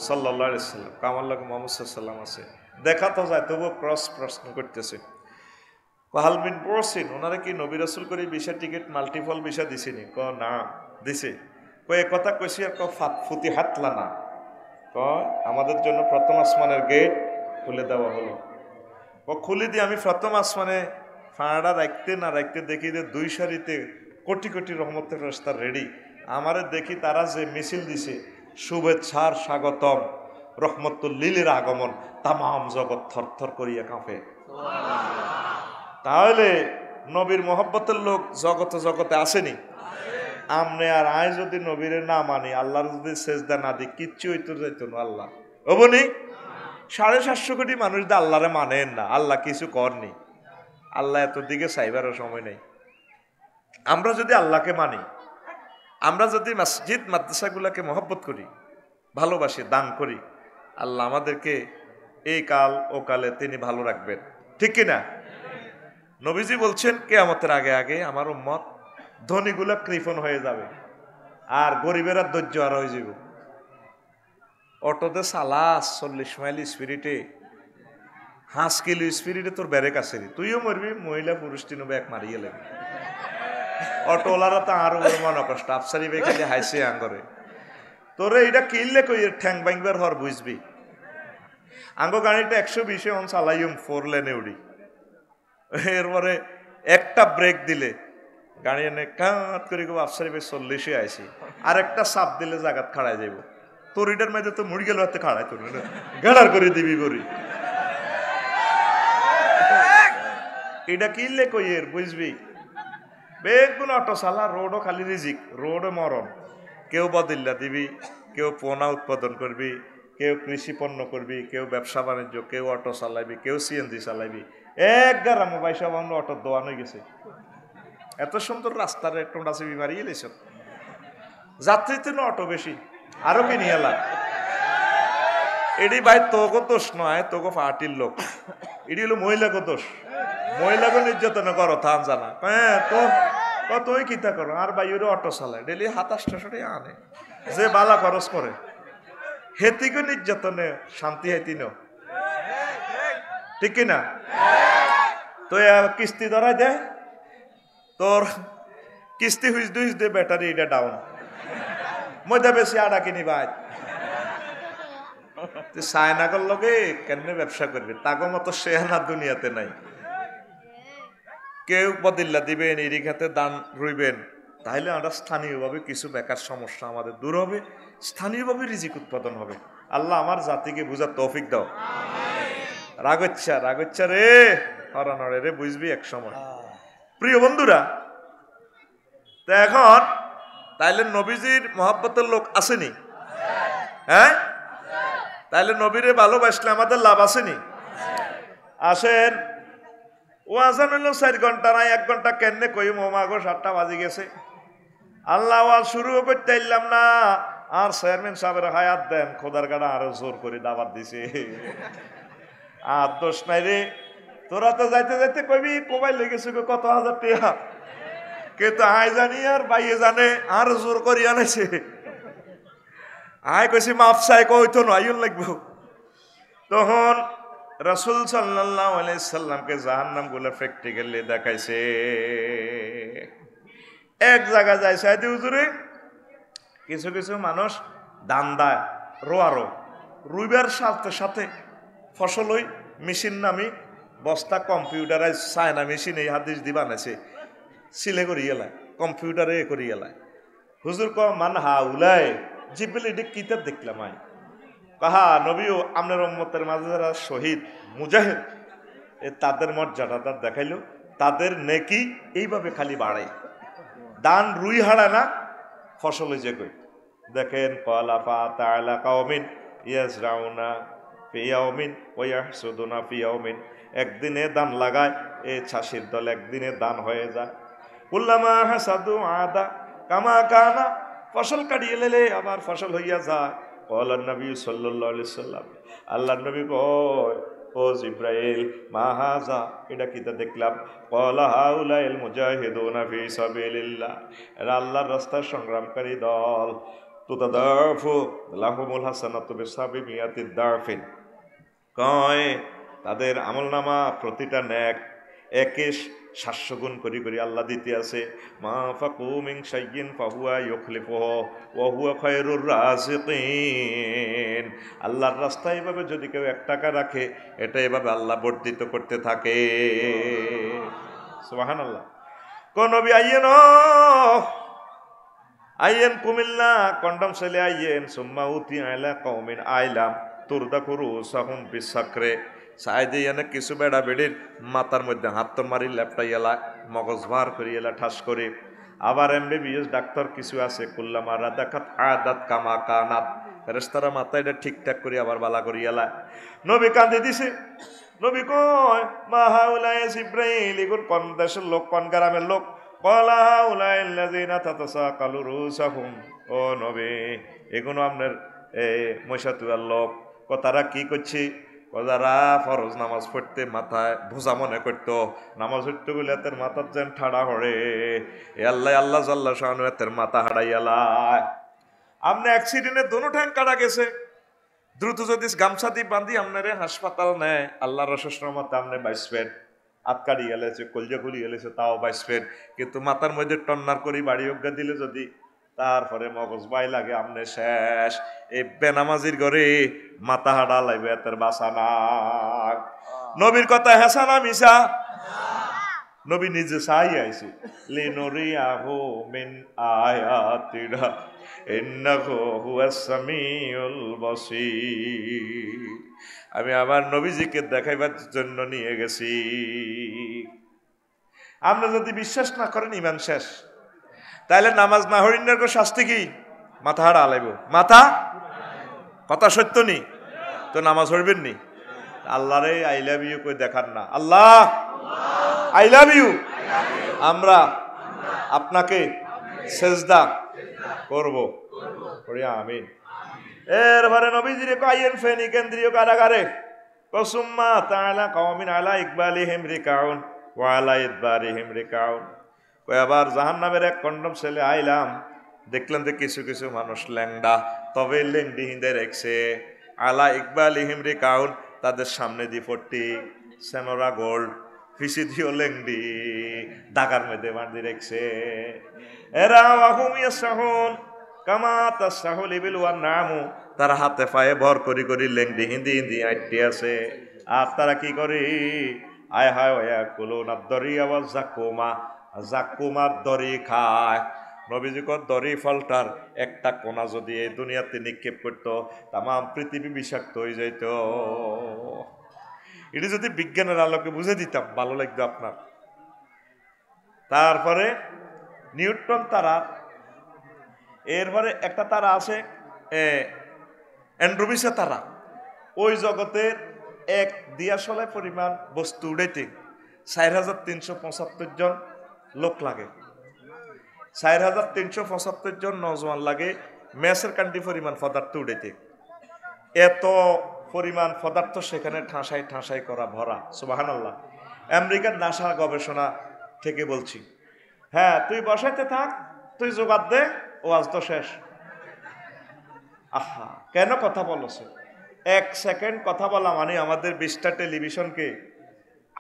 সাল্লাম কামার লগে মোহাম্মদ সাল্লাম আছে দেখা তো যায় তবুও ক্রস প্রশ্ন করতেছে হালমিন পড়ছেন ওনারা কি নবী রসুল করে বিশা টিকিট মাল্টিপল বিশা দিছেনি ক না দিছে ক এ কথা কইছি আর ক ফুটি হাতলা না ক আমাদের জন্য প্রথম আসমানের গেট খুলে দেওয়া হলো ও খুলি দিয়ে আমি প্রথম আসমানে ফাঁড়া রাখতে না রাখতে দেখি যে দুই সারিতে কোটি কোটি রহমতের রাস্তা রেডি আমারে দেখি তারা যে মিছিল দিছে শুভেচ্ছার স্বাগতম রহমতুল্লিলের আগমন তামাম জগৎ থরথর করিয়া কাঁপে তাহলে নবীর মহব্বতের লোক জগতে জগতে আসেনি আমনে আর আয় যদি নবীরে না মানি আল্লাহর যদি সেজদা না দিই কিচ্ছু হইতো যাইতো না আল্লাহ অবনি সাড়ে সাতশো কোটি মানুষ দা আল্লাহরে মানেন না আল্লাহ কিছু করনি আল্লাহ এত দিকে চাইবারও সময় নেই আমরা যদি আল্লাহকে মানি আমরা যদি মসজিদ মাদ্রাসাগুলোকে মহব্বত করি ভালোবাসি দান করি আল্লাহ আমাদেরকে এই কাল ও কালে তিনি ভালো রাখবেন ঠিক কিনা নবীজি বলছেন কে আমাদের আগে আগে আমার মত ধনীগুলো কৃপণ হয়ে যাবে আর গরিবেরা ধৈর্য আর হয়ে যাবে অটোতে সালাস চল্লিশ মাইল স্পিরিটে হাঁস কিলো স্পিরিটে তোর ব্যারেক আছে তুইও মরবি মহিলা পুরুষ তিনু ব্যাগ মারিয়ে লাগবে অটোওয়ালারা তো আরো মনে কষ্ট আফসারি ভাই খালি হাইসে আঙ্গরে তোরে এটা কিনলে কই ঠ্যাং ব্যাংবার হর বুঝবি আঙ্গ গাড়িটা একশো বিশে অন চালাইম ফোর লেনে উড়ি এরপরে একটা ব্রেক দিলে গাড়ি এনে কাঁত করে আফসারি ভাই চল্লিশে আইসি আর একটা সাপ দিলে জাগাত খাড়াই যাইব তোর এটার মধ্যে তো মরি গেল হাতে খাড়ায় তোর মানে গেড়ার করে দিবি বরি এটা কিনলে কই এর বুঝবি বেগুন সালা রোডও খালি রিজিক রোডও মরণ কেউ বদিল্লা দিবি কেউ পোনা উৎপাদন করবি কেউ কৃষি পণ্য করবি কেউ ব্যবসা বাণিজ্য কেউ অটো চালাইবি কেউ সিএনজি চালাইবি এক গারা মোবাইল সব আমরা অটো দোয়ানো গেছে এত সুন্দর রাস্তার একটা আছে বিমারি এলেছ যাত্রীতে অটো বেশি আরো কি নিয়ে এলাম এটি ভাই তোকে দোষ নয় তোকে পার্টির লোক এটি হলো মহিলাকে দোষ মহিলাকে নির্যাতন করো থান জানা হ্যাঁ তো তুই কিতা করো আর ভাই ওরা অটো চালায় ডেলি হাতাশ টাশাটাই আনে যে বালা খরচ করে হেতিকে নির্যাতনে শান্তি হেতি নেও ঠিক না তুই কিস্তি ধরা দে তোর কিস্তি হুইজ দুইস দে ব্যাটারি এটা ডাউন মজা বেশি আড়া কিনি ভাই সায়নাগর লোকে কেন ব্যবসা করবে তাগো মতো সেহানা দুনিয়াতে নাই কেউ বদিল্লা দিবেন ইরিঘাতে দান রুইবেন তাহলে আমরা স্থানীয়ভাবে কিছু বেকার সমস্যা আমাদের দূর হবে স্থানীয়ভাবে রিজিক উৎপাদন হবে আল্লাহ আমার জাতিকে বুঝার তৌফিক দাও রাগচ্ছা রাগচ্ছা রে হরানরে রে বুঝবি এক সময় প্রিয় বন্ধুরা তো এখন তাইলে নবীজির মহাব্বতের লোক আসেনি হ্যাঁ তাইলে নবীরে ভালোবাসলে আমাদের লাভ আসেনি আসেন ও আজান হলো চার ঘন্টা নাই এক ঘন্টা কেননে কই গো সাতটা বাজে গেছে আল্লাহ আর শুরুও করতে ইলাম না আর চেয়ারম্যান সাহেবের হায়াত দেন খোদার গাড়া আরো জোর করে দাবার দিছে আর দোষ নাই রে তোরা তো যাইতে যাইতে কবি কোবাই লেগেছে কত হাজার টিয়া কে তো আয় জানি আর বাইয়ে জানে আর জোর করি আনেছে আয় কইছি মাফ চাই কই তো লাগব তখন তখন রসুল সাল্লাহ সাল্লামকে জাহান নামগুলো প্র্যাকটিক্যালি দেখাইছে এক জায়গা যায় সাহেদি হুজুরে কিছু কিছু মানুষ দান দেয় রোয়ারো রুইবার সাথে সাথে ফসল ওই মেশিন নামি বস্তা কম্পিউটারাইজ চায়না মেশিন এই হাদিস দিবান আছে সিলে করি এলায় কম্পিউটারে করি এলায় হুজুর ক মান হা উলায় জিবিল ডি কিতাব দেখলাম আয় কাহা নবীও আমনের উম্মতের মাঝে যারা শহীদ মুজাহিদ এ তাদের মর্যাদা তার দেখাইল তাদের নেকি এইভাবে খালি বাড়ে দান রুই হারা না ফসল যে কই দেখেন কলাফা তালা কাউমিন ইয়াস রাউনা পেয়াওমিন ওয়া সুদনা পেয়াওমিন একদিনে দান লাগায় এ ছাসির দল একদিনে দান হয়ে যায় কুল্লামা হাসাদু আদা কামা কানা ফসল কাটিয়ে লেলে ফসল হইয়া যায় কলার নবী সাল্লি সাল্লাম আল্লাহ নবী কয় ও জিব্রাইল মাহাজা এটা কিতা দেখলাম কলা হাউলাইল মুজাহিদুনা ফি সাবিলিল্লাহ এরা আল্লাহর রাস্তার সংগ্রামকারী দল তো তুতাদাফু লাহুমুল হাসানাতু বিসাবি মিয়াতি দাফিন কয় তাদের আমলনামা প্রতিটা ন্যাক একে সাতশো গুণ করি করি আল্লাহ দিতে আছে মা ফাকু মিং সাইয়িন ফাহুয়া ইয়খলিফ ওহুয়া খয়রুর রাজিকিন আল্লাহর রাস্তায় এভাবে যদি কেউ এক টাকা রাখে এটা এভাবে আল্লাহ বর্ধিত করতে থাকে সোহান আল্লাহ কনবি আইয়েন আইয়েন কুমিল্লা কন্ডম সেলে আইয়েন সুম্মা উতি আইলা কৌমিন আইলাম দা কুরু সাহুম বিসাকরে সাইদে এনে কিছু বেড়া বেড়ির মাথার মধ্যে হাত মারি ল্যাপটা এলা মগজ ভার করি এলা ঠাস করে আবার এমনি বিএস ডাক্তার কিছু আছে কুল্লামা দেখাত আদাত কামা কানাত রেস্তারা মাথায় এটা ঠিকঠাক করি আবার বালা করি এলা নবী কান্দি দিছে নবী কয় মা হাউলায় ইব্রাহিম ইগুর কোন দেশের লোক কোন গ্রামের লোক কলা হাউলায় লাজিনা তাতাসা রুসাহুম ও নবী এগুলো আপনার এ মশাতুয়ার লোক কথারা কি করছি যারা ফরজ নামাজ পড়তে মাথায় ভোজা মনে করত নামাজ পড়তে বলে এতের মাথার যেন ঠাড়া হরে এ আল্লাহ আল্লাহ জাল্লা শাহানু এতের মাথা হারাইয়ালায় আপনি অ্যাক্সিডেন্টে দোনো ঠ্যাং কাটা গেছে দ্রুত যদি গামছা দিয়ে বাঁধি আপনারে হাসপাতাল নেয় আল্লাহ রসস্ন মতে আপনি বাইসবেন আটকাড়ি গেলেছে কলজা খুলি গেলেছে তাও বাইসবেন কিন্তু মাথার মধ্যে টন্নার করি বাড়ি অজ্ঞা দিলে যদি তারপরে মগজ বাই লাগে আমনে শেষ এই বেনামাজির ঘরে মাথা হাডা লাইবে এতের বাসা না নবীর কথা হেসা না মিশা নবী নিজে চাই আইছে লিনুরিয়া হো মিন আয়াতিরা ইন্নাহু হুয়াস সামিউল বসির আমি আমার নবীজিকে দেখাইবার জন্য নিয়ে গেছি আমরা যদি বিশ্বাস না করেন ইমান শেষ তাইলে নামাজ না হরিণের শাস্তি কি মাথা হারা আলাইব মাথা কথা সত্য নি তো নামাজ হরবেন নি আল্লাহরে আই লাভ ইউ কই দেখার না আল্লাহ আই লাভ ইউ আমরা আপনাকে সেজদা করব করিয়া আমিন এরপরে নবীজির কাইয়েন ফেনি কেন্দ্রীয় কারাগারে কসুম্মা তাআলা কওমিন আলা ইকবালিহিম রিকাউন ওয়া আলা ইদবারিহিম রিকাউন আবার জাহান নামের এক কন্ডম ছেলে আইলাম দেখলাম যে কিছু কিছু মানুষ ল্যাংডা তবে লেংডি হিন্দে রেখছে আলা ইকবাল ইহিমরি কাউন তাদের সামনে দি ফোরটি সেনোরা গোল্ড ফিসি দিও লেংডি ডাকার মেয়েদের বাঁধি রেখছে এরা আহুমিয়া সাহন কামা তার সাহল ইবিল ওয়ার নামু তারা হাতে পায়ে ভর করি করি লেংডি হিন্দি হিন্দি আইটি আছে আর তারা কি করি আয় হায় ওয়া কুলো না দরি আওয়াজ জাকুমা জাকুমার দরি খায় নবীজিকর দরি ফলটার একটা কোনা যদি এই দুনিয়াতে নিক্ষেপ করতো তামাম পৃথিবী বিষাক্ত হয়ে যাইত এটি যদি বিজ্ঞানের আলোকে বুঝে দিতাম ভালো লাগতো আপনার তারপরে নিউট্রন তারা এরপরে একটা তারা আছে অ্যান্ড্রোমিসা তারা ওই জগতের এক দিয়াশলায় পরিমাণ বস্তু উড়েতে চার হাজার তিনশো পঁচাত্তর জন লোক লাগে চার হাজার তিনশো পঁচাত্তর জন নজওয়ান লাগে ম্যাচের কান্ডি পরিমাণ পদার্থ উড়াইতে এত পরিমাণ পদার্থ সেখানে ঠাঁসাই ঠাঁসাই করা ভরা সুবাহান আল্লাহ আমেরিকার নাসা গবেষণা থেকে বলছি হ্যাঁ তুই বসাইতে থাক তুই জোগাড় দে ও আজ তো শেষ আহা কেন কথা বলছে এক সেকেন্ড কথা বলা মানে আমাদের বিশটা টেলিভিশনকে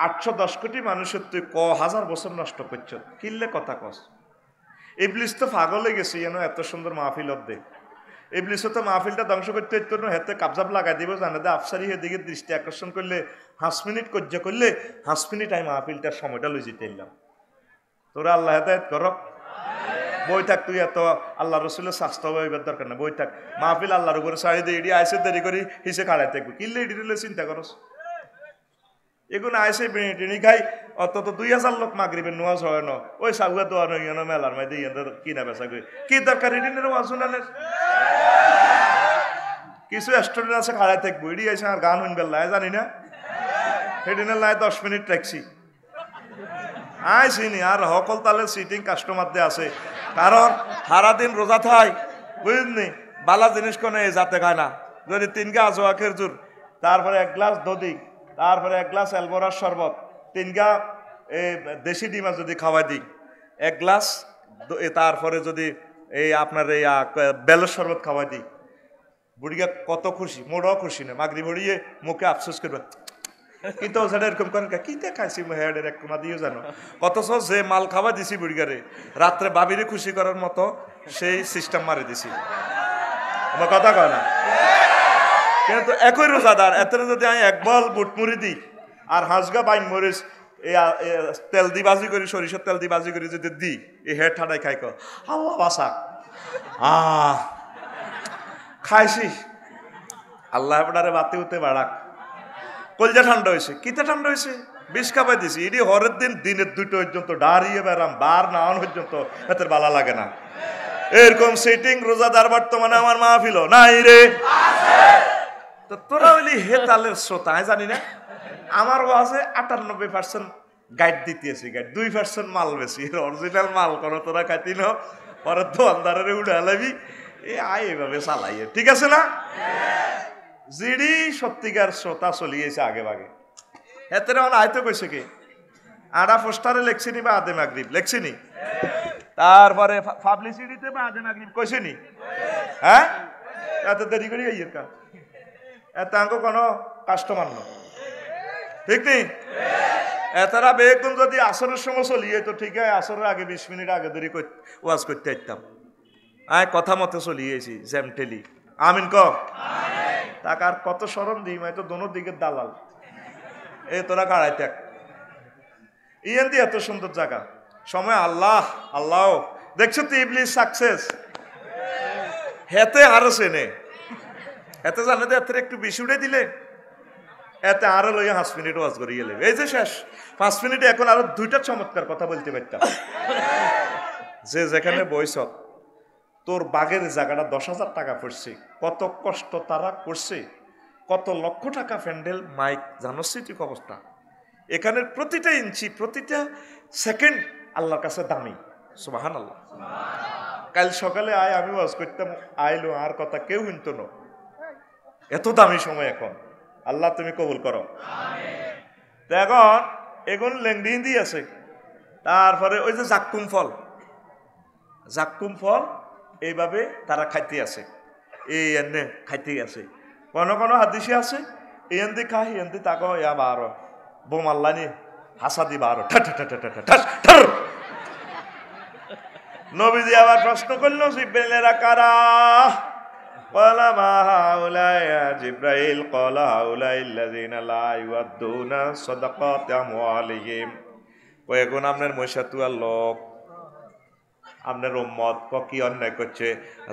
আটশো দশ কোটি মানুষের তুই ক হাজার বছর নষ্ট করছ কিনলে কথা কস এবলিস তো ফাগলে গেছে যেন এত সুন্দর মাহফিল দেখ এবলিস তো মাহফিলটা ধ্বংস করতে হইতো না হেতে কাবজাব লাগাই দিব জানে দে আফসারি হয়ে দিকে দৃষ্টি আকর্ষণ করলে হাঁস মিনিট কজ্জা করলে হাঁস মিনিট আমি মাহফিলটার সময়টা লুজি যেতে তোরা আল্লাহ হেদায়ত কর বই থাক তুই এত আল্লাহ রসুলের স্বাস্থ্য এবার দরকার না বই থাক মাহফিল আল্লাহর উপরে সাড়ি দিয়ে এটি আইসে দেরি করি হিসে খাড়াই থাকবো কিনলে চিন্তা করস এগুলো আইসে বিড়ি টিনি খাই অন্তত দুই হাজার লোক মাগরিবে নোয়া সয় ন ওই সাগুয়া দোয়া নয় ইয়ন মেলার মাইতে ইয়ন কিনা বেসা করি কি দরকার রিটিনের ওয়াজ শুনানের কিছু স্টুডেন্ট আছে খাড়ায় থাকবো ইডি আছে আর গান শুনবে লাই জানি না সেদিনের লাই দশ মিনিট ট্যাক্সি আই চিনি আর সকল তালে সিটিং কাস্টমার দিয়ে আছে কারণ সারাদিন রোজা থাই বুঝলি বালা জিনিস কোনো যাতে খায় না যদি তিন গাছ খেজুর তারপরে এক গ্লাস দধি তারপরে এক গ্লাস অ্যালবোরার শরবত তিন গা দেশি ডিমা যদি খাওয়াই দিই এক গ্লাস তারপরে যদি এই আপনার এই বেলের শরবত খাওয়াই দিই বুড়িগা কত খুশি মোটাও খুশি না মাগরি ভরিয়ে মুখে আফসোস করবে কিন্তু ওখানে এরকম করেন কিনতে খাইছি হেডের এক কোনা দিয়ে জানো অথচ যে মাল খাওয়া দিছি বুড়িগারে রাত্রে বাবিরে খুশি করার মতো সেই সিস্টেম মারে দিছি আমার কথা কয় না কিন্তু একই রোজাদার এত যদি আমি একবার বুটমুড়ি দিই আর হাঁসগা বাইন মরিচ তেল দি বাজি করি সরিষার তেল দি বাজি করি যদি দিই এই হেড ঠাডাই খাই আল্লাহ বাসা আহ খাইছি আল্লাহ আপনারে বাতি উঠতে বাড়াক কলজা ঠান্ডা হয়েছে কিতে ঠান্ডা হয়েছে বিষ কাপাই দিছি ইডি হরের দিন দিনের দুটো পর্যন্ত দাঁড়িয়ে বেড়াম বার না পর্যন্ত এতে বালা লাগে না এরকম সেটিং রোজাদার বর্তমানে আমার মাহফিল নাই রে তো তোরা হইলি হেতালের শ্রোতা আমি জানি না আমার ওয়াজে আটানব্বই পার্সেন্ট গাইড দিতেছি গাইড দুই পার্সেন্ট মাল বেশি অরিজিনাল মাল করো তোরা খাইতিন পরে দোয়ানদারের উঠে লাগবি এ আয় এভাবে চালাই ঠিক আছে না জিডি সত্যিকার শ্রোতা চলিয়েছে আগে ভাগে এতে আমার আয়তো কইছে কি আড়া পোস্টারে নি বা আদে মাগরিব নি তারপরে পাবলিসিটিতে বা আদে মাগরিব নি হ্যাঁ এত দেরি করি ইয়ের কাজ এতাঙ্ক কোনো কাস্টমার নয় ঠিক নেই এতারা বেগুন যদি আসরের সময় চলিয়ে তো ঠিক আছে আসরের আগে বিশ মিনিট আগে ধরে ওয়াজ করতে আইতাম আয় কথা মতো চলিয়েছি জ্যামটেলি আমিন ক টাকার কত স্মরণ দিই মাই তো দোনো দিকের দালাল এ তোরা গাড়াই ত্যাগ ইয়েন দি এত সুন্দর জায়গা সময় আল্লাহ আল্লাহ দেখছো তো ইবলিস সাকসেস হেতে আরো সেনে এত জানে যে এর একটু বেশি উঠে দিলে এতে আরো লইয়া পাঁচ মিনিট ওয়াজ করে গেলে এই যে শেষ পাঁচ মিনিটে এখন আরো দুইটা চমৎকার কথা বলতে পারতাম যে যেখানে বয়স তোর বাগের জায়গাটা দশ হাজার টাকা পড়ছে কত কষ্ট তারা করছে কত লক্ষ টাকা ফ্যান্ডেল মাইক জানস্থিতিক অবস্থা এখানের প্রতিটা ইঞ্চি প্রতিটা সেকেন্ড আল্লাহর কাছে দামি সুবাহান আল্লাহ কাল সকালে আয় আমি ওয়াজ করতাম আইলো আর কথা কেউ শুনতো না এত দামি সময় এখন আল্লাহ তুমি কবুল করো তো এখন এখন লেংডি দিয়ে আছে তারপরে ওই যে জাক্কুম ফল জাক্কুম ফল এইভাবে তারা খাইতে আছে এই এনে খাইতে আছে কোনো কোনো হাদিসে আছে এই এন্দি খা হি এন্দি তাকো ইয়া বারো বোম নি হাসা দি বারো নবীজি আবার প্রশ্ন করলো সিবেলেরা কারা قال ما هؤلاء جبرائيل قال هؤلاء الذين لا يؤدون صدقات أموالهم কয়েকজন আপনার মহিষাতুয়া লোক আপনার উম্মত কি অন্যায় করছে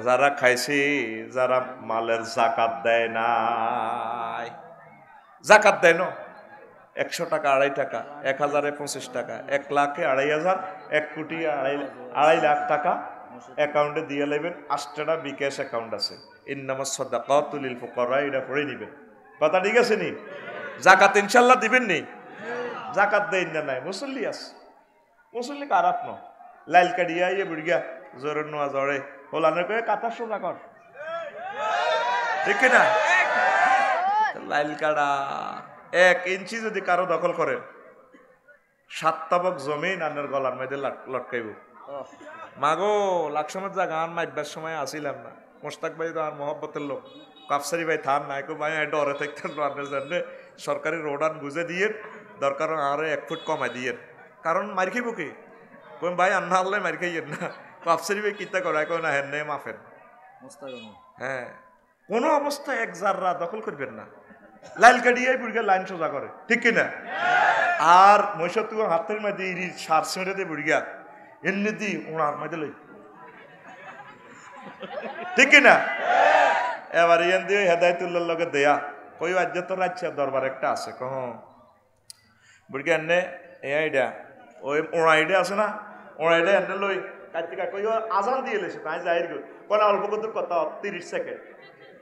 যারা খাইছি যারা মালের জাকাত দেয় নাই জাকাত দেয় না একশো টাকা আড়াই টাকা এক হাজারে পঁচিশ টাকা এক লাখে আড়াই হাজার এক কোটি আড়াই আড়াই লাখ টাকা অ্যাকাউন্টে দিয়ে নেবেন আটটা বিকাশ অ্যাকাউন্ট আছে ইন্নামা সদ্দা কতুলিল ফোকরা এটা পড়ে নেবেন কথা ঠিক আছে নি জাকাত ইনশাল্লাহ দিবেন নি জাকাত দেন না নাই মুসল্লি আছে মুসল্লি খারাপ ন লাইল কাড়িয়া ইয়ে বুড়িয়া জোরে নোয়া জড়ে হোলানোর কয়ে কাতা সোজা কর ঠিক না লাইল কাড়া এক ইঞ্চি যদি কারো দখল করে সাত তাবক জমিন আন্নার গলার মেয়েদের লটকাইব মাগো লাকসমের যা গান মাইবার সময় আসিলাম না মোস্তাক ভাই তো আর মহব্বতের লোক কাপসারি ভাই থান নাই কো ভাই ডরে থাকতেন আপনার জন্য সরকারি রোডান বুঝে দিয়ে দরকার আরো এক ফুট কমাই দিয়ে কারণ মার খেব কি কোন ভাই আন্না হলে মার খাইয়েন না কাপসারি ভাই কিতা করে কো না হেন মাফেন হ্যাঁ কোনো অবস্থা এক জাররা দখল করবেন না লাইল কাটিয়াই বুড়িকে লাইন সোজা করে ঠিক কিনা আর মহিষার তুই হাতের মাঝে সার দে বুড়িয়া দি ওনার মাইতে লই ঠিক কি না এবার ইয়ান দিয়ে হেদায়তুল্লার লগে দেয়া কই আজ তো রাজ্যে দরবার একটা আছে কহ বুড়কে এনে এ আইডা ওই ওড়া আইডা আছে না ওড়া আইডা এনে লই কার্তিকা কই আজান দিয়ে লেছে তাই যাই গো কোন অল্প কত কথা তিরিশ সেকেন্ড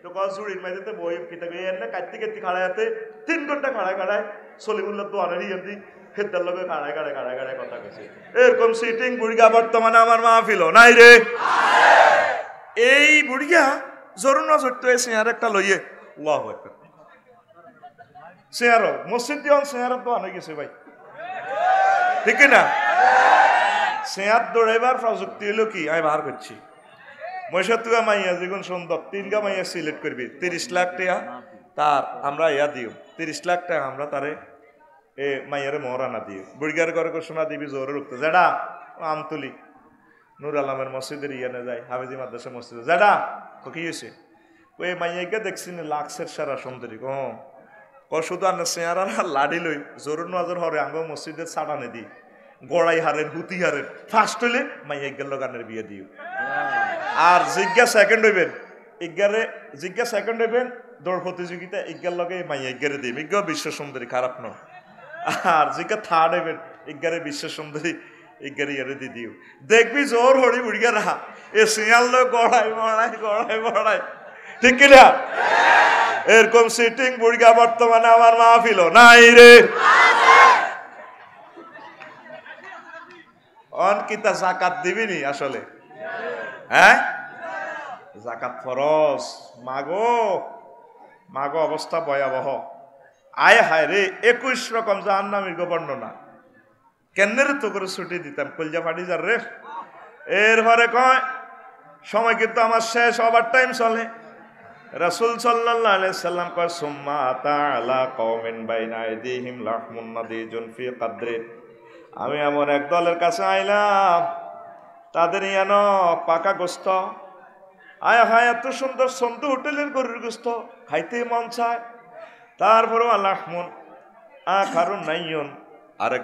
তো কল চুরির মাইতে বই কিতা কই এনে কার্তিক কার্তিক খাড়াইতে তিন ঘন্টা খাড়ায় খাড়ায় সলিমুল্লাহ দোয়ানের ইয়ান দিয়ে খেতার লগে কাড়ায় কাড়ায় কাড়ায় কাড়ায় কথা কইছে এরকম সিটিং বুড়িয়া বর্তমানে আমার মাহফিল নাই রে এই বুড়িয়া জরুর নজর তো সিঁয়ার একটা লইয়ে লহ সিঁয়ার মসজিদ দিও সিঁয়ার তো আনে গেছে ভাই ঠিক না সিঁয়ার দৌড়াইবার প্রযুক্তি হলো কি আমি বার করছি মহিষা তুয়া মাইয়া যেগুন সম্ভব তিনগা মাইয়া সিলেক্ট করবি তিরিশ লাখ টাকা তার আমরা ইয়া দিও তিরিশ লাখ টাকা আমরা তারে এ মাইয়ারে মহারানা দিয়ে বুড়িগার করে সোনা দিবি জোরে রুখতে জেডা আমতুলি নুর আলমের মসজিদের ইয়ানে যায় হাবিজি মাদ্রাসা মসজিদে জেডা কী হয়েছে ওই মাইয়াকে দেখছি লাক্সের সারা সুন্দরী কো ক শুধু আর চেয়ারা লাড়ি লই জোর নজর হরে আঙ্গ মসজিদের সাড়ানে দিই গড়াই হারেন হুতি হারেন ফার্স্ট হইলে মাইয়া গেল গানের বিয়ে দিও আর জিজ্ঞা সেকেন্ড হইবেন ইজ্ঞারে জিজ্ঞা সেকেন্ড হইবেন দৌড় প্রতিযোগিতা ইজ্ঞার লগে মাইয়া ইজ্ঞারে দিই বিজ্ঞ বিশ্ব সুন্দরী খারাপ নয় আর যে থার্ড ইভেন্ট এগারে বিশ্ব সুন্দরী এগারে ইয়ারে দিদি দেখবি জোর হড়ি উড়িয়া রাহা এ সিয়াল গড়াই মড়াই গড়াই মড়াই ঠিক কিনা এরকম সিটিং বুড়িয়া বর্তমানে আমার মাহফিল নাই রে অন কিতা জাকাত দিবিনি আসলে হ্যাঁ জাকাত ফরস মাগো মাগো অবস্থা ভয়াবহ আয় হায় রে একুশ রকম জাহান নামের বর্ণনা কেন্নের তো করে ছুটি দিতাম কলজা ফাটি যার রে এরপরে কয় সময় কিন্তু আমার শেষ ওভার টাইম চলে রাসুল সাল্লাল্লাহু আলাইহি সাল্লাম কয় সুম্মা তাআলা কওমিন বাইনা আইদিহিম লাহমুন নাদিজুন ফি কাদরি আমি এমন এক দলের কাছে আইলাম তাদের ইয়ান পাকা গোস্ত আয় হায় এত সুন্দর সন্ধু হোটেলের গরুর গোস্ত খাইতে মন চায় তারপরেও আল্লাহমন আ কারণ নাইয়ন আরেক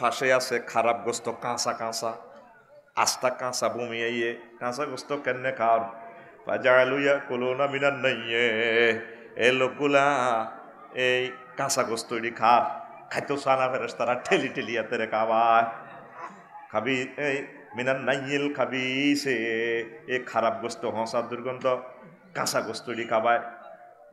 ফাঁসে আছে খারাপ গোস্ত কাঁসা কাঁচা আস্তা কাঁচা বমিয়াইয়ে কাঁচা গোস্ত কেনে খাওয়ার পাজালুয়া কলো না মিনার নাইয়ে এ লোকগুলা এই কাঁচা গোস্ত এটি খার খাইতো সানা ফেরেস তারা ঠেলি ঠেলিয়াতে রে খাবার খাবি এই মিনার নাইয়েল খাবি সে এ খারাপ গোস্ত হঁসার দুর্গন্ধ কাঁচা গোস্ত এটি খাওয়ায়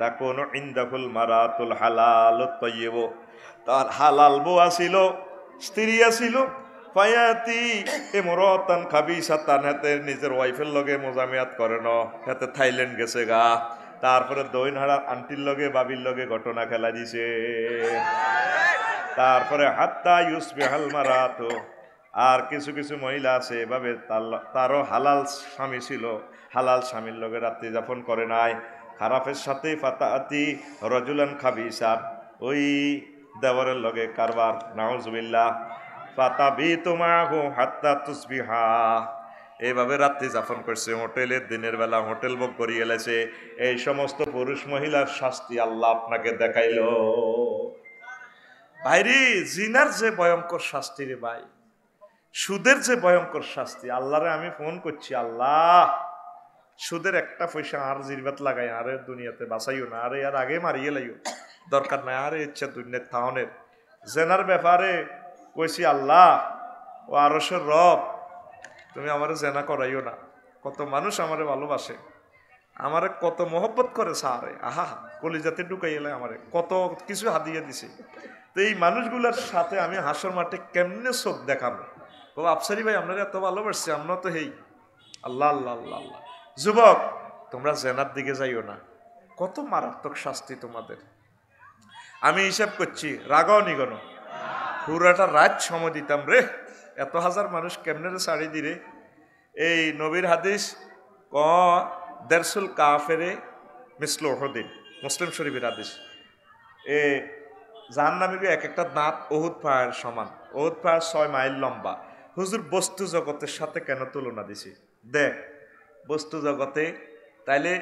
তা কোন ইন্দাফুল মারাতুল হালাল তৈব তার হালাল বোয়া ছিল স্ত্রী আছিল পায়াতি এমরতান খাবি সাতান হাতে নিজের ওয়াইফের লগে মোজামিয়াত করে ন হাতে থাইল্যান্ড গেছে গা তারপরে দৈন হাড়ার আন্টির লগে বাবির লগে ঘটনা খেলা দিছে তারপরে হাত্তা ইউস বেহাল মারাতো আর কিছু কিছু মহিলা আছে এভাবে তারও হালাল স্বামী ছিল হালাল স্বামীর লগে রাত্রি যাপন করে নাই হারাফের সাথে ফাতা আতি রজুলান খাবি সার ওই দেওয়ারের লগে কারবার নাউজবিল্লা ফাতা বি তোমা গো হাত্তা তুসবিহা এইভাবে রাত্রি যাপন করছে হোটেলে দিনের বেলা হোটেল বুক করিয়ে গেলেছে এই সমস্ত পুরুষ মহিলার শাস্তি আল্লাহ আপনাকে দেখাইল ভাইরে জিনার যে ভয়ঙ্কর শাস্তি রে ভাই সুদের যে ভয়ঙ্কর শাস্তি আল্লাহরে আমি ফোন করছি আল্লাহ সুদের একটা পয়সা আর জিরবাত লাগাই আরে দুনিয়াতে বাঁচাইও না আরে আর আগে মারিয়ে লাইও দরকার নাই আরে ইচ্ছা দুনিয়ার থাউনের জেনার ব্যাপারে কইছি আল্লাহ ও আরসের রব তুমি আমারে জেনা করাইও না কত মানুষ আমারে ভালোবাসে আমারে কত মহব্বত করে সারে আহা কলিজাতে ঢুকাই এলাই আমারে কত কিছু হাদিয়ে দিছে তো এই মানুষগুলোর সাথে আমি হাসর মাঠে কেমনে চোখ দেখাবো ও আফসারি ভাই আপনারা এত ভালোবাসছে আমরা তো হেই আল্লাহ আল্লাহ আল্লাহ আল্লাহ যুবক তোমরা জেনার দিকে যাইও না কত মারাত্মক শাস্তি তোমাদের আমি হিসাব করছি রাগাও নিগণ পুরাটা রাত সময় দিতাম রে এত হাজার মানুষ কেমনে ছাড়ি দিরে এই নবীর হাদিস ক দেড়সুল কাফেরে মিসল ওহদিন মুসলিম শরীফের হাদিস এ যার নামে এক একটা দাঁত ওহুদ পাহাড় সমান ওহুদ পাহাড় ছয় মাইল লম্বা হুজুর বস্তু জগতের সাথে কেন তুলনা দিছি দেখ বস্তু জগতে তাইলে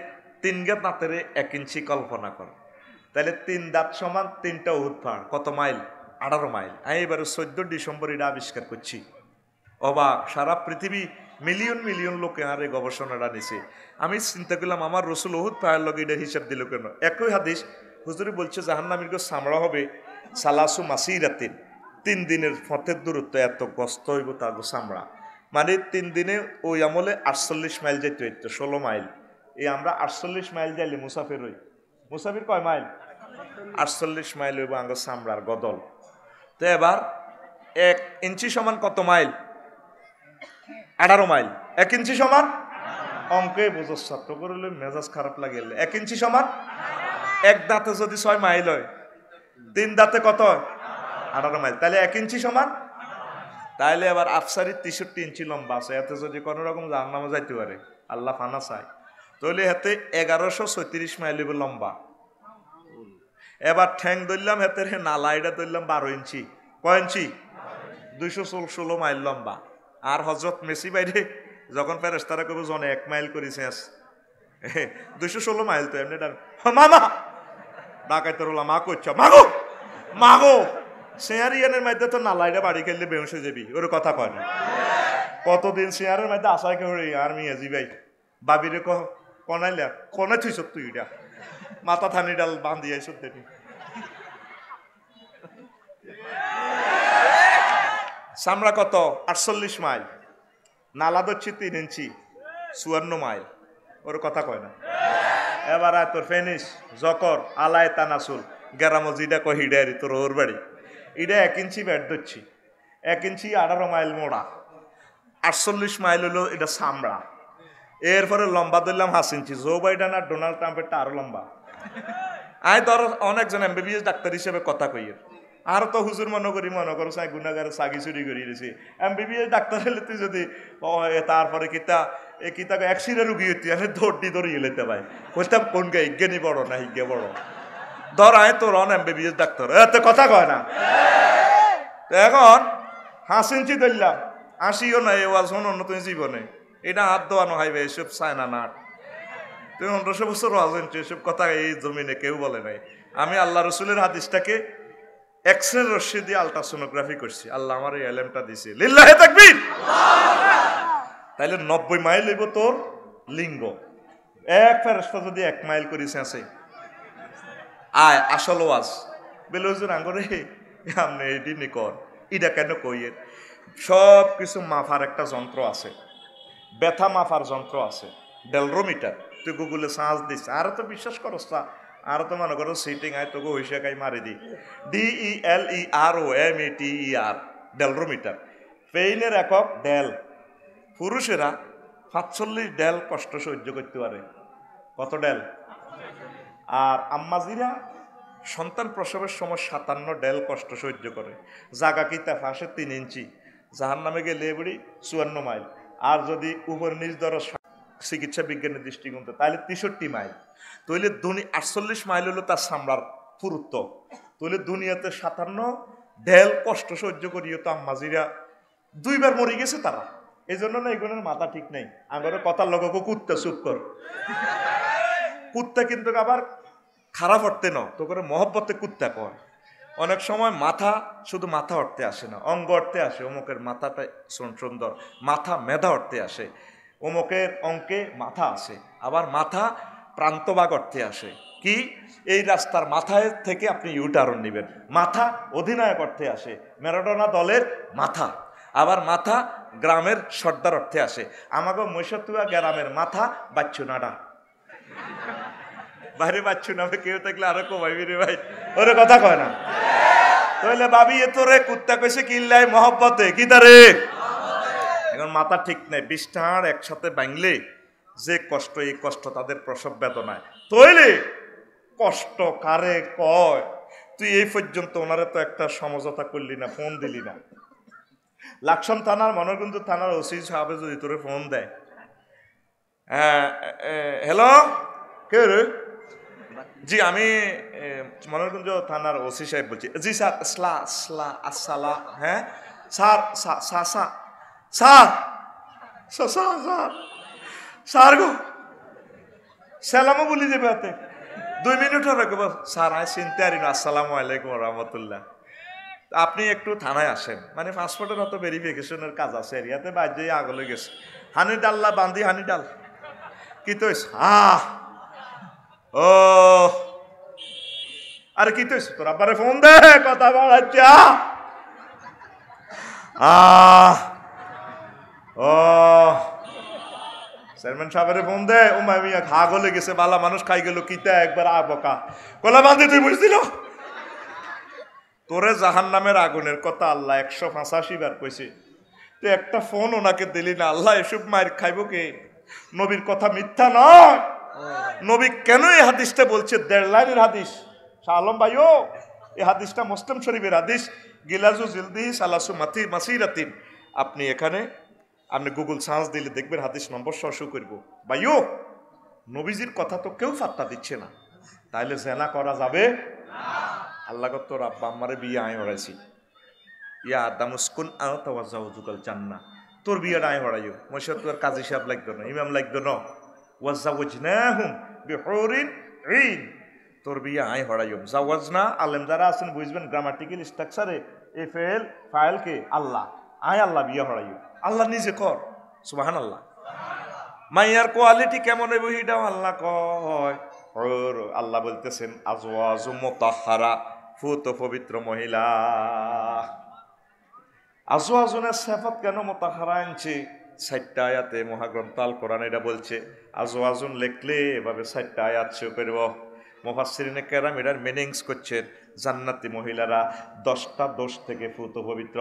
তিন গাত নাতেরে এক ইঞ্চি কল্পনা কর তাইলে তিন দাঁত সমান তিনটা উহুদ পাহাড় কত মাইল আঠারো মাইল আমি এবারে চোদ্দ ডিসেম্বর এটা আবিষ্কার করছি অবাক সারা পৃথিবী মিলিয়ন মিলিয়ন লোকে এই গবেষণাটা নিছে আমি চিন্তা করলাম আমার রসুল ওহুদ পাহাড় লগে এটা হিসাব দিল কেন একই হাদিস হুজুরি বলছে গো সামড়া হবে সালাসু মাসি রাতিন তিন দিনের ফতের দূরত্ব এত গস্ত হইব তার সামড়া মানে তিন দিনে ওই আমলে আটচল্লিশ মাইল যাইতে হইত ষোলো মাইল এই আমরা আটচল্লিশ মাইল যাইলে মুসাফির হই মুসাফির কয় মাইল আটচল্লিশ মাইল হইব আঙ্গ সামরার গদল তো এবার এক ইঞ্চি সমান কত মাইল আঠারো মাইল এক ইঞ্চি সমান অঙ্কে বোঝো ছাত্র করলে মেজাজ খারাপ লাগে এক ইঞ্চি সমান এক দাঁতে যদি ছয় মাইল হয় তিন দাঁতে কত হয় আঠারো মাইল তাহলে এক ইঞ্চি সমান তাইলে আবার আফসারির তেষট্টি ইঞ্চি লম্বা আছে এতে যদি কোনো রকম জাহান্নামে যাইতে পারে আল্লাহ ফানা চাই তাহলে হেতে এগারোশো ছত্রিশ মাইল লম্বা এবার ঠ্যাং ধরলাম হাতের নালা এটা ধরলাম বারো ইঞ্চি কয় ইঞ্চি দুইশো ষোলো মাইল লম্বা আর হজরত মেসি বাইরে যখন ফেরেস্তারা কবে জনে এক মাইল করেছে আস দুইশো ষোলো মাইল তো এমনি মামা ডাকাইতে রোলা মা করছ মাগো মাগো সিয়ারিয়ানের মধ্যে তো নালাইটা বাড়ি খেললে বেউসে যাবি ওর কথা কয় না কতদিন সিয়ারের মধ্যে আশা করে আর মিয়া জিবাই বাবিরে কহ কনাইলা কনাই থুইছ তুই এটা মাথা থানি ডাল বান্ধি আইস দেখি সামরা কত আটচল্লিশ মাইল নালা ধরছি তিন ইঞ্চি চুয়ান্ন মাইল ওর কথা কয় না এবার তোর ফেনিস জকর আলায় তানাসুল গেরামজিডা কহিডারি তোর ওর বাড়ি এটা এক ইঞ্চি ব্যাট ধরছি এক ইঞ্চি আঠারো মাইল মোড়া আটচল্লিশ মাইল হলো এটা সামড়া এরপরে লম্বা ধরলাম হাফ ইঞ্চি জো বাইডেন আর ডোনাল্ড ট্রাম্পেরটা আরো লম্বা আয় ধর অনেকজন এমবিবিএস ডাক্তার হিসেবে কথা কই আর তো হুজুর মনে করি মনে করো সাই গুণাগারে সাগি চুরি করি দিছি এমবিবিএস ডাক্তার হলে তুই যদি তারপরে কিতা এ কিতা এক্সিডেন্ট রুগী হইতি আমি দৌড় দি এলেতে ইয়ে ভাই কইতাম কোন গে ইজ্ঞানী বড় না ইজ্ঞে বড় ধরায় তোর রন এমবিবিএস ডাক্তার এতে কথা কয় না এখন হাসিনছি ইঞ্চি হাসিও না এ ওয়াজ শোনো তুমি জীবনে এটা হাত দোয়ানো হাইবে এসব চায়না নাট তুমি পনেরোশো বছর ওয়াজ এসব কথা এই জমিনে কেউ বলে নাই আমি আল্লাহ রসুলের হাদিসটাকে রে রশ্মি দিয়ে আলট্রাসোনোগ্রাফি করছি আল্লাহ আমার এই অ্যালেমটা দিছে লিল্লাহে তাকবীর তাইলে নব্বই মাইল হইব তোর লিঙ্গ এক ফেরস্তা যদি এক মাইল করিস আছে আয় আসল ওয়াজ বেলে হুজুর আঙ্গরে আমি এটি নিকর এটা কেন কইয়ের সব কিছু মাফার একটা যন্ত্র আছে ব্যথা মাফার যন্ত্র আছে ডেলরোমিটার তুই গুগলে সাঁচ দিস আর তো বিশ্বাস করস না আর তো মনে করো সিটিং আয় তোকে হইসাকাই মারি দি ডি ই এল ই আর ও এম ই টি ই আর ডেলরোমিটার পেইনের একক ডেল পুরুষেরা সাতচল্লিশ ডেল কষ্ট সহ্য করতে পারে কত ডেল আর আম্মাজিরা সন্তান প্রসবের সময় সাতান্ন ডেল কষ্ট সহ্য করে জাগা কিতা ফাঁসে তিন ইঞ্চি জাহান নামে গেলে এবড়ি চুয়ান্ন মাইল আর যদি উপর নিজ দর চিকিৎসা বিজ্ঞানের দৃষ্টিকোণ তাহলে তেষট্টি মাইল তৈলে দুনি আটচল্লিশ মাইল হলো তার সামলার পুরুত্ব তৈলে দুনিয়াতে সাতান্ন ঢেল কষ্ট সহ্য করিও তো আম্মাজিরা দুইবার মরে গেছে তারা এই জন্য না এগুলোর মাথা ঠিক নেই আমার কথার লগে কুত্তা চুপ কর কুত্তা কিন্তু আবার খারাপ অর্থে ন তো করে মহব্বতে কুত্তা কর অনেক সময় মাথা শুধু মাথা অর্থে আসে না অঙ্গ অর্থে আসে অমুকের মাথাটা সুন্দর মাথা মেধা অর্থে আসে অমুকের অঙ্কে মাথা আসে আবার মাথা প্রান্তবাগ অর্থে আসে কি এই রাস্তার মাথায় থেকে আপনি ইউটারন নেবেন মাথা অধিনায়ক অর্থে আসে ম্যারাডোনা দলের মাথা আবার মাথা গ্রামের সর্দার অর্থে আসে আমাকে মৈশতুয়া গ্রামের মাথা নাডা বাইরে বাচ্চু না কেউ থাকলে আরো কমাইবি রে ভাই ওরে কথা কয় না তাহলে বাবি এ তোরে কুত্তা কইছে কিল্লাই মহব্বতে কি তারে এখন মাথা ঠিক নেই বিশটা একসাথে বাংলে যে কষ্ট এই কষ্ট তাদের প্রসব বেদনায় তৈলে কষ্ট কারে কয় তুই এই পর্যন্ত ওনারে তো একটা সমঝোতা করলি না ফোন দিলি না লাকসাম থানার মনোরগঞ্জ থানার ওসি সাহেবে যদি তোরে ফোন দেয় হ্যাঁ হ্যালো কে রে জি আমি মনোরঞ্জ থানার ওসি সাহেব বলছি জি স্যার স্লা স্লা আসসালা হ্যাঁ স্যার সা সা স্যার স্যার স্যার গো সালামও বলি যাবে হাতে দুই মিনিট রাখবো স্যার আয় চিনতে পারি না আসসালামু আলাইকুম রহমতুল্লাহ আপনি একটু থানায় আসেন মানে পাসপোর্টের হয়তো ভেরিফিকেশনের কাজ আছে এরিয়াতে বাইরে আগলে গেছে হানি ডাল্লা বান্ধি হানি ডাল কি তো হা ও আরে কি তুই তোর আব্বারে ফোন দে কথা বাড়াচ্ছে আহ ও চেয়ারম্যান সাহেবের ফোন দে ও মামিয়া খা গলে গেছে বালা মানুষ খাই গেল কিতা একবার আ বকা কলা বান্ধে তুই বুঝছিল তোরে জাহান নামের আগুনের কথা আল্লাহ একশো পঁচাশি বার কইছে তো একটা ফোন ওনাকে দিলি না আল্লাহ এসব মায়ের খাইব কে নবীর কথা মিথ্যা নয় নবী কেন এই হাদিসটা বলছে দেড় লাইনের হাদিস শাহ ভাই ভাইও এই হাদিসটা মুসলিম শরীফের হাদিস গিলাজু জিলদি সালাসু মাথি মাসিরাতিন আপনি এখানে আপনি গুগল সার্চ দিলে দেখবেন হাদিস নম্বর শশু শু করবো ভাইও নবীজির কথা তো কেউ ফাত্তা দিচ্ছে না তাইলে জেনা করা যাবে আল্লাহ তোর আব্বা আমারে বিয়ে আয় হরাইছি ইয়া দামুসকুন আনতা যুগাল জান্না তোর বিয়েটা আয় হড়াইও মশার তোর কাজী সাহেব লাগতো না ইমাম লাগতো না ওয়াজাউজনাহুম বিহরিন ঈদ তোর বিয়া আয় হড়াইম জাওয়াজনা আলেম যারা আছেন বুঝবেন গ্রামাটিক্যাল স্ট্রাকচারে এ ফেল ফাইলকে আল্লাহ আয় আল্লাহ বিয়া হড়াইম আল্লাহ নিজে কর সুবাহান আল্লাহ মাইয়ার কোয়ালিটি কেমন হবে হিটাও আল্লাহ কয় আল্লাহ বলতেছেন আজো মোতাহারা ফুত পবিত্র মহিলা আজো আজওয়াজনের সেফত কেন মতাহারা আনছে ষাটটা আয়াতে মহাগ্রন্থাল কোরআন এটা বলছে আজও আজুন লেখলে এভাবে ষাটটা আয়াত সে করব মোহাসিরিনে ক্যারাম এটার মিনিংস করছেন জান্নাতি মহিলারা দশটা দোষ থেকে ফুত পবিত্র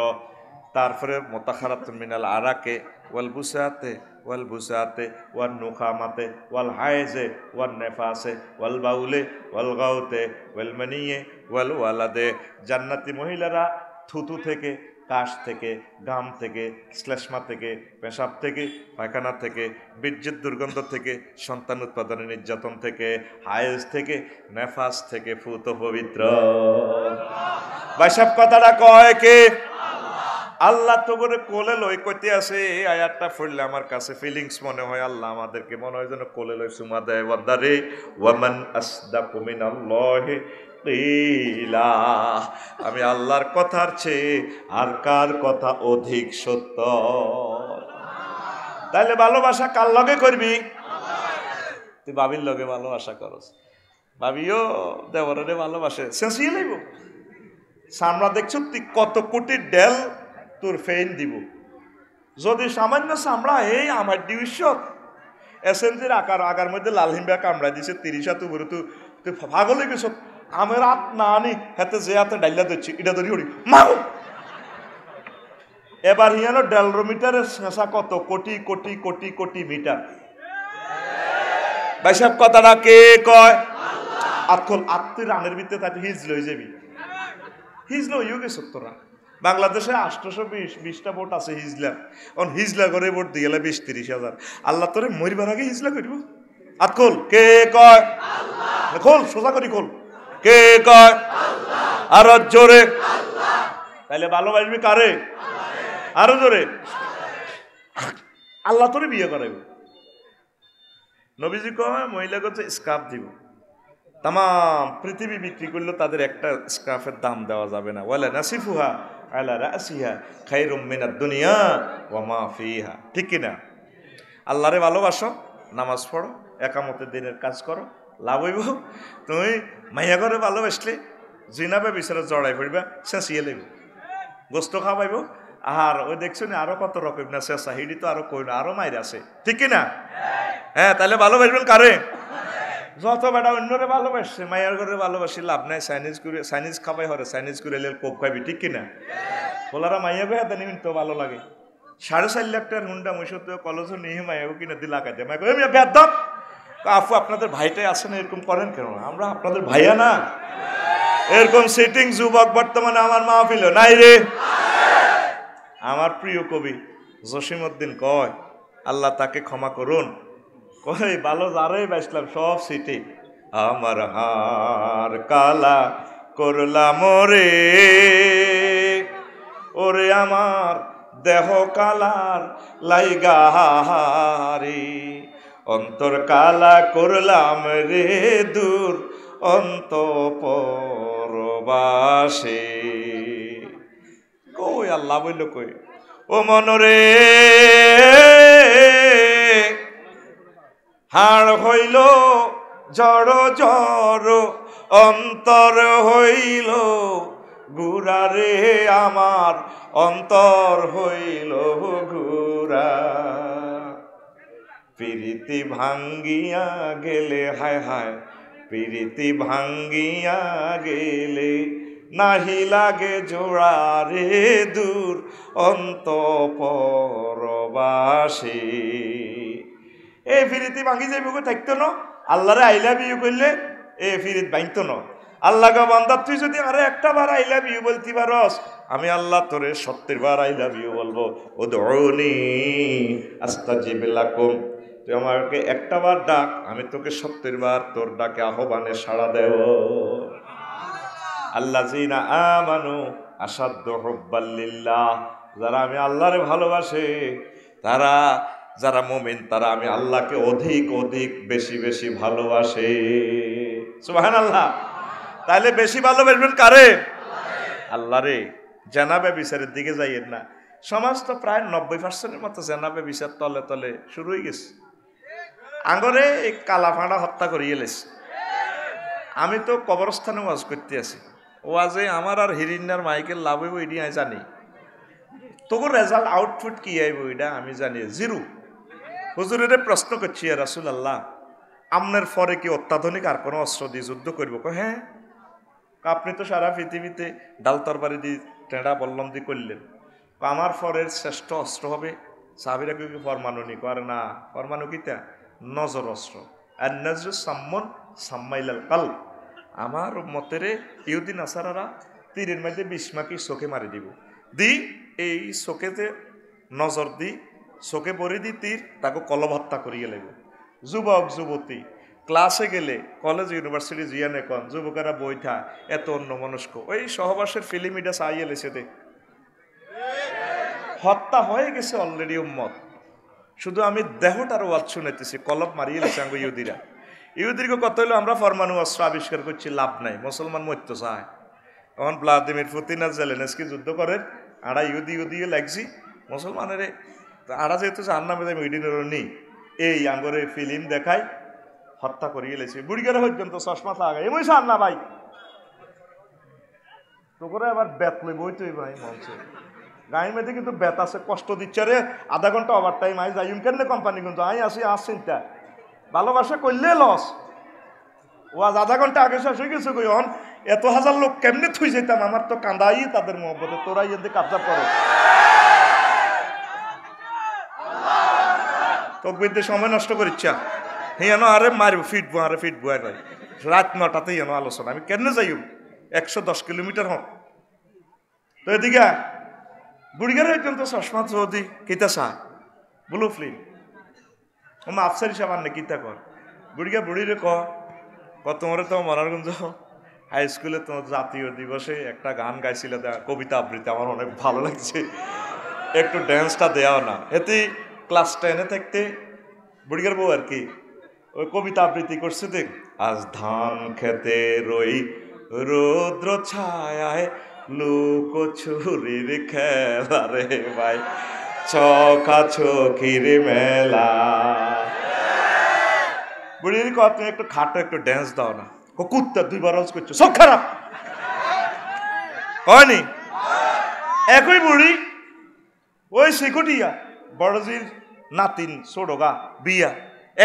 তারপরে মোতাখারাত মিনাল আরাকে ওয়াল বুসাতে ওয়াল বুসাতে ওয়াল নুখামাতে ওয়াল হায়েজে ওয়াল নেফাসে ওয়াল বাউলে ওয়াল গাউতে ওয়াল মানিয়ে ওয়াল ওয়ালাদে জান্নাতি মহিলারা থুতু থেকে কাশ থেকে গাম থেকে শ্লেষ্মা থেকে পেশাব থেকে পায়খানা থেকে বীর্যের দুর্গন্ধ থেকে সন্তান উৎপাদনে নির্যাতন থেকে হায়েস থেকে নেফাস থেকে ফুত পবিত্র বাইসাব কথাটা কয় কে আল্লাহ তো করে কোলে লই কইতে আসে এই আয়াতটা পড়লে আমার কাছে ফিলিংস মনে হয় আল্লাহ আমাদেরকে মনে হয় যেন কোলে লই সুমা দেয় ওয়াদারে ওয়ামান আসদা কুমিন আল্লাহ কিলা আমি আল্লাহর কথার চেয়ে আর কার কথা অধিক সত্য তাহলে ভালোবাসা কার লগে করবি তুই বাবির লগে ভালোবাসা করস বাবিও দেবরে ভালোবাসে চেঁচিয়ে নেব সামরা দেখছো তুই কত কোটি ডেল তোর ফেইন দিব যদি সামান্য সামরা এই আমার ডিউশন এসএনজির আকার আগার মধ্যে লালহিম্বা হিম্বা কামড়াই দিছে তিরিশা বড় তুই তুই পাগল হয়ে গেছ আমেরাত আত না আনি হাতে যে হাতে ডাইলা দিচ্ছি এটা ধরি ওড়ি মারো এবার ইয়ানো ডেলরোমিটারের শেষা কত কোটি কোটি কোটি কোটি মিটার সাহেব কথাটা কে কয় আতকল আত্মি রানের ভিতরে তাকে হিজ লই যাবি হিজ লইও সত্তর রান বাংলাদেশে আষ্টশো বিশ বিশটা ভোট আছে হিজলার অন হিজলা করে ভোট দিয়ে গেলে বিশ তিরিশ হাজার আল্লাহ তোরে মরিবার আগে হিজলা করিব আতকল কে কয় খোল সোজা করি খোল কে কয় আর জোরে তাহলে ভালোবাসবি কারে আরো জোরে আল্লাহ তোরে বিয়ে করাইব নবীজি কয় মহিলা করছে স্কার্ফ দিব তাম পৃথিবী বিক্রি করলে তাদের একটা স্কার্ফের দাম দেওয়া যাবে না ওয়ালা নাসিফুহা আলা রাসিহা খাই মিনাদ দুনিয়া ওয়া মা ফিহা ঠিক কিনা আল্লাহরে ভালোবাসো নামাজ পড়ো একামতের দিনের কাজ করো লাভ হইব তুমি মাইয়া করে না জিনাবে বিচারে জড়াই ফুড়বা চেঁচিয়ে লাগবে গোস্ত পাইব আর ওই দেখছো না আরো কত রকম না চেঁচা হিডি তো আরো কই না আরো মায়ের আছে ঠিক না হ্যাঁ তাহলে ভালোবাসবেন কারে যত বেটা অন্যরে ভালোবাসছে মায়ের ঘরে ভালোবাসি লাভ নাই চাইনিজ করে চাইনিজ খাবাই হরে চাইনিজ করে এলে কোপ খাবি ঠিক কিনা বলারা মাইয়া বেহাতে দেন তো ভালো লাগে সাড়ে চার লাখ টাকার হুন্ডা মহিষত কলেজ নিয়ে মাইয়াবো কিনা দিলাকা কাটে মাইয়া বেদ আফু আপনাদের ভাইটাই আসেন এরকম করেন কেন আমরা আপনাদের ভাইয়া না এরকম সিটিং যুবক বর্তমানে আমার ফিল নাই রে আমার প্রিয় কবি জসিম উদ্দিন কয় আল্লাহ তাকে ক্ষমা করুন কয় ভালো যারাই বেসলাম সব সিটি আমার হার কালা করলাম রে ওরে আমার দেহ কালার লাইগা হারি অন্তর কালা করলাম রে দূর অন্ত পরবাসে কই আল্লাহ বইল কই ও রে হাড় হইল জড় জড় অন্তর হইল রে আমার অন্তর হইল গুড়া প্রীতি ভাঙ্গিয়া গেলে হায় হায় প্রীতি ভাঙ্গিয়া গেলে নাহি লাগে জোড়া রে দূর অন্ত পরবাসে এ ফিরিতি ভাঙি যাইব থাকতো ন আল্লাহরে আইলা বিয়ে করলে এ ফিরিত ভাঙতো ন আল্লাহ গা বান্দার তুই যদি আরে একটা বার আই লাভ ইউ বলতে পারস আমি আল্লাহ তোরে সত্যের বার আই লাভ ইউ বলবো ও দৌনি আস্তা কম তুই আমাকে একটা বার ডাক আমি তোকে সত্যের বার তোর ডাকে আহ্বানে সাড়া দেব আল্লাহ জিনা আমানু আসাদ্য হব্বাল্লিল্লাহ যারা আমি আল্লাহরে ভালোবাসে তারা যারা মোমেন তারা আমি আল্লাহকে অধিক অধিক বেশি বেশি ভালোবাসে সুবাহান আল্লাহ তাহলে বেশি ভালোবাসবেন কারে আল্লাহ রে জানাবে বিচারের দিকে যাইয়েন না সমাজ তো প্রায় নব্বই পার্সেন্টের মতো জানাবে বিচার তলে তলে শুরু হয়ে গেছে আগরে এই কালা ফাঁড়া হত্যা করিয়ে লেছে আমি তো কবরস্থানে ওয়াজ করতে আছি ওয়াজে আমার আর হিরিন্নার মাইকেল লাভ হইব এটি জানি তবু রেজাল্ট আউটপুট কি আইব এটা আমি জানি জিরু হুজুরের প্রশ্ন করছি রাসুল আল্লাহ আপনার ফরে কি অত্যাধুনিক আর কোনো অস্ত্র দিয়ে যুদ্ধ করব হ্যাঁ আপনি তো সারা পৃথিবীতে ডাল তরবারি দিয়ে টেঁড়া বল্লম দিয়ে করলেন আমার ফরের শ্রেষ্ঠ অস্ত্র হবে সাহাবিরা কি ফরমানু নি করে না ফরমানু কিতা নজর অস্ত্র আর নজর সাম্মন সাম্মাইলাল কাল আমার মতের ইউদিন আসারারা তীরের মাঝে বিষ মাকি চোখে মারি দিব দি এই যে নজর দি চোখে বরি দি তীর তাকে হত্যা করিয়ে লেব যুবক যুবতী ক্লাসে গেলে কলেজ ইউনিভার্সিটি জিয়ানে কন যুবকেরা বৈঠা এত অন্য মনস্ক ওই সহবাসের চাইয়ে আইএল দে হত্যা হয়ে গেছে অলরেডি উম্মত শুধু আমি দেহটার ওয়াজ শুনেছি কলপ মারিয়ে লিসাঙ্গ ইহুদিরা ইহুদিরকে কত হইলো আমরা ফরমানু অস্ত্র আবিষ্কার করছি লাভ নাই মুসলমান মরতে চায় তখন ভ্লাদিমির পুতিন আর জেলেনেসকি যুদ্ধ করেন আড়া ইহুদি ইহুদি লাগছি মুসলমানের আড়া যেহেতু আর নামে আমি ইডিনেরও নি এই আঙ্গরে ফিলিম দেখাই হত্যা করিয়ে লেছি হইতেন তো চশমা লাগাই এমনি সান্না ভাই তো করে আবার বেত লইবই ভাই মঞ্চে গাড়ি মেয়েতে কিন্তু বেত আছে কষ্ট দিচ্ছে রে আধা ঘন্টা ওভার টাইম আই যাইম কেন কোম্পানি কিন্তু আই আসি আর চিন্তা ভালোবাসে করলে লস ও আজ আধা ঘন্টা আগে শেষ হয়ে গেছে কই এত হাজার লোক কেমনে থুই যেতাম আমার তো কান্দাই তাদের মহব্বতে তোরাই যদি কাবজা করো তকবিদ্যে সময় নষ্ট করিচ্ছা হ্যাঁ আরে মারব বুয়া আরে বুয়া আর রাত নটাতেই এনো আলোচনা আমি কেন যাই একশো দশ কিলোমিটার হোক তো এদিকে বুড়িগারে একজন তো চশমা চৌধুরী কিতা সাহ ব্লু ফিল্ম ওমা আফসারি সাহ আন্নে কিতা কর বুড়িগা বুড়িরে ক তোমার তো মনারগঞ্জ হাই স্কুলে তোমার জাতীয় দিবসে একটা গান গাইছিলে গাইছিল কবিতা আবৃত্তি আমার অনেক ভালো লাগছে একটু ড্যান্সটা দেওয়াও না এতে ক্লাস টেনে থাকতে বুড়িগার বউ আর কি ওই কবিতা আবৃত্তি করছে দেখ আজ ধান খেতে রই রৌদ্র ছায় ছুরির খেলা রে ভাই ছকা ছকির মেলা বুড়ির কথা তুমি একটু খাটো একটু ড্যান্স দাও না ও কুত্তা দুইবার রোজ করছো সব খারাপ হয়নি একই বুড়ি ওই শিকুটিয়া বড়জির নাতিন সোডগা বিয়া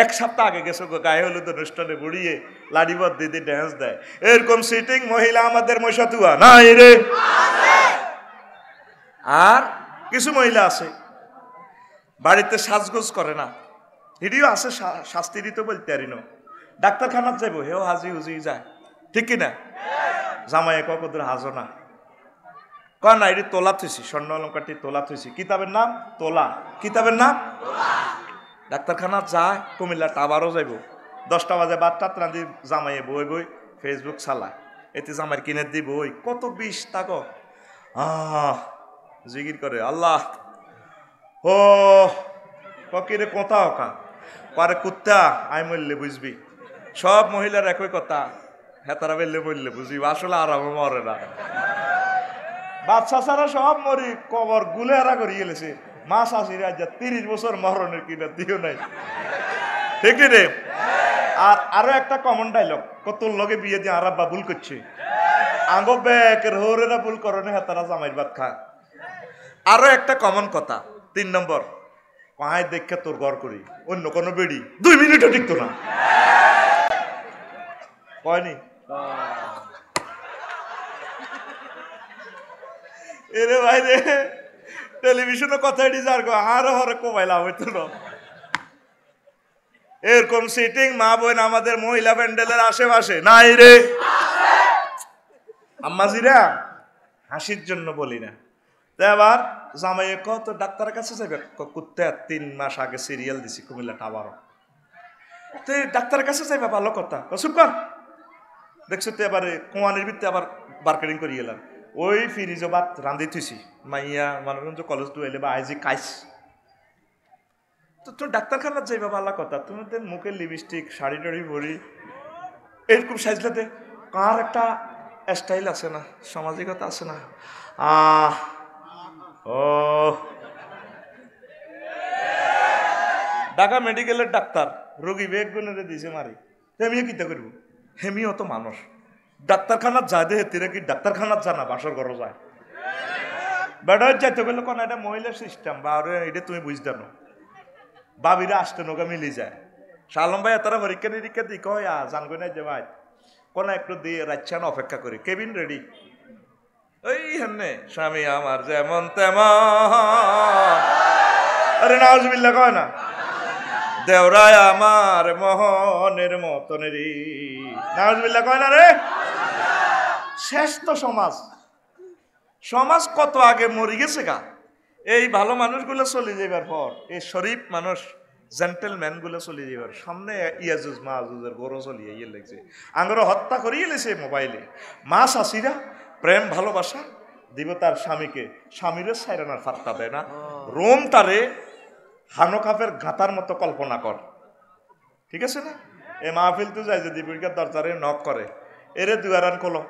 এক সপ্তাহ আগে গেছো গায়ে হলুদ অনুষ্ঠানে বুড়িয়ে লাডিবর দিদি ড্যান্স দেয় এরকম সিটিং মহিলা আমাদের মশাতুয়া নাই রে আর কিছু মহিলা আছে বাড়িতে সাজগোজ করে না হিডিও আছে শাস্তি দিতে বলতে পারি না ডাক্তারখানার যাইব হেও হাজি হুজি যায় ঠিক কিনা জামাই ককদুর হাজো না কয় না এটি তোলা থুইছি স্বর্ণ অলঙ্কারটি তোলা থুইছি কিতাবের নাম তোলা কিতাবের নাম ডাক্তারখানা যায় কুমিল্লাটা আবারও যাইব দশটা বাজে বারটা ত্রান্তি জামাইয়ে বই বই ফেসবুক চালা এতে জামাই কিনে দিব ওই কত বিষ তাক জিগির করে আল্লাহ ও ককিরে কথা ওকা পারে কুত্তা আই মরলে বুঝবি সব মহিলার একই কথা হেতারা হ্যাঁ, বেললে বললে বুঝবি আসলে আরামে মরে না বাচ্চা ছাড়া সব মরি কবর গুলে হারা করিয়ে গেলেছে মা শাশুড়ি আজ তিরিশ বছর মরণের না দিও নাই ঠিক রে আর আরো একটা কমন ডাইলগ কত লগে বিয়ে দিয়ে আর আব্বা ভুল করছে আঙ্গো ব্যাকের হোরেরা ভুল করনে হেতারা হ্যাঁ, জামাইর বাদ খা আরো একটা কমন কথা তিন নম্বর পাহায় দেখে তোর ঘর করি অন্য কোনো বেড়ি দুই মিনিটও টিকতো না কয়নি এরে ভাই রে টেলিভিশনে কথা এটি যার আর হরে কমাই লাভ হইতো না এরকম সিটিং মা বোন আমাদের মহিলা প্যান্ডেলের আশেপাশে নাই রে আম্মাজিরা হাসির জন্য বলি না তো এবার জামাইয়ে কত ডাক্তারের কাছে যাবে কুত্তে তিন মাস আগে সিরিয়াল দিছি কুমিল্লা টাওয়ারও তো ডাক্তারের কাছে যাইবা ভালো কথা চুপ কর দেখছো তো এবারে কোয়ানির ভিত্তি আবার বার্কেটিং করিয়ে এলাম ওই ফিরিজো জবাত ৰান্ধি থৈছি মাইয়া মানুহ কলেজটো আহিলে বা আইজি কাইছ তো তুমি ডাক্তারখানার বাবা আল্লাহ কথা তুমি তো মুখে লিপস্টিক শাড়ি টাড়ি ভরি এরকম সাইজলাতে কার একটা স্টাইল আছে না সামাজিকতা আছে না আহ ও ঢাকা মেডিকেলের ডাক্তার রোগী বেগ গুণে দিছে মারি হেমিও কিতা করবো হেমিও তো মানুষ ডাক্তারখানা যায় দে হেতিরে কি ডাক্তারখানা যা না বাসর ঘর যায় বেড়ার যাইতে গেলে কোন এটা মহিলার সিস্টেম বা আরে এটা তুমি বুঝতে না বাবিরা আসতে নৌকা মিলি যায় শালম ভাই তারা পরীক্ষা নিরীক্ষা দি কয় আ জানগো না যে ভাই কোন একটু দিয়ে রাচ্ছান অপেক্ষা করি কেবিন রেডি এই হেনে স্বামী আমার যেমন তেমন আরে নাউজবিল্লা কয় না দেওরায় আমার মহনের মতন রে কয় না রে শেষ তো সমাজ সমাজ কত আগে মরি গেছে গা এই ভালো মানুষগুলো চলে যাবার পর এই শরীফ মানুষ গুলো চলে যাবার সামনে ইয়াজুজ মাহাজুজের গরো চলিয়ে ইয়ে লেগছে আঙ্গরা হত্যা করিয়ে লেছে মোবাইলে মা শাশিরা প্রেম ভালোবাসা দিব তার স্বামীকে স্বামীরও সাইরানার ফার্তা দেয় না রোম তারে হানোকাফের গাঁতার মতো কল্পনা কর ঠিক আছে না এ মাহফিল তো যায় যদি দীপিকার দরজারে নক করে এরে দুই আরান খোলো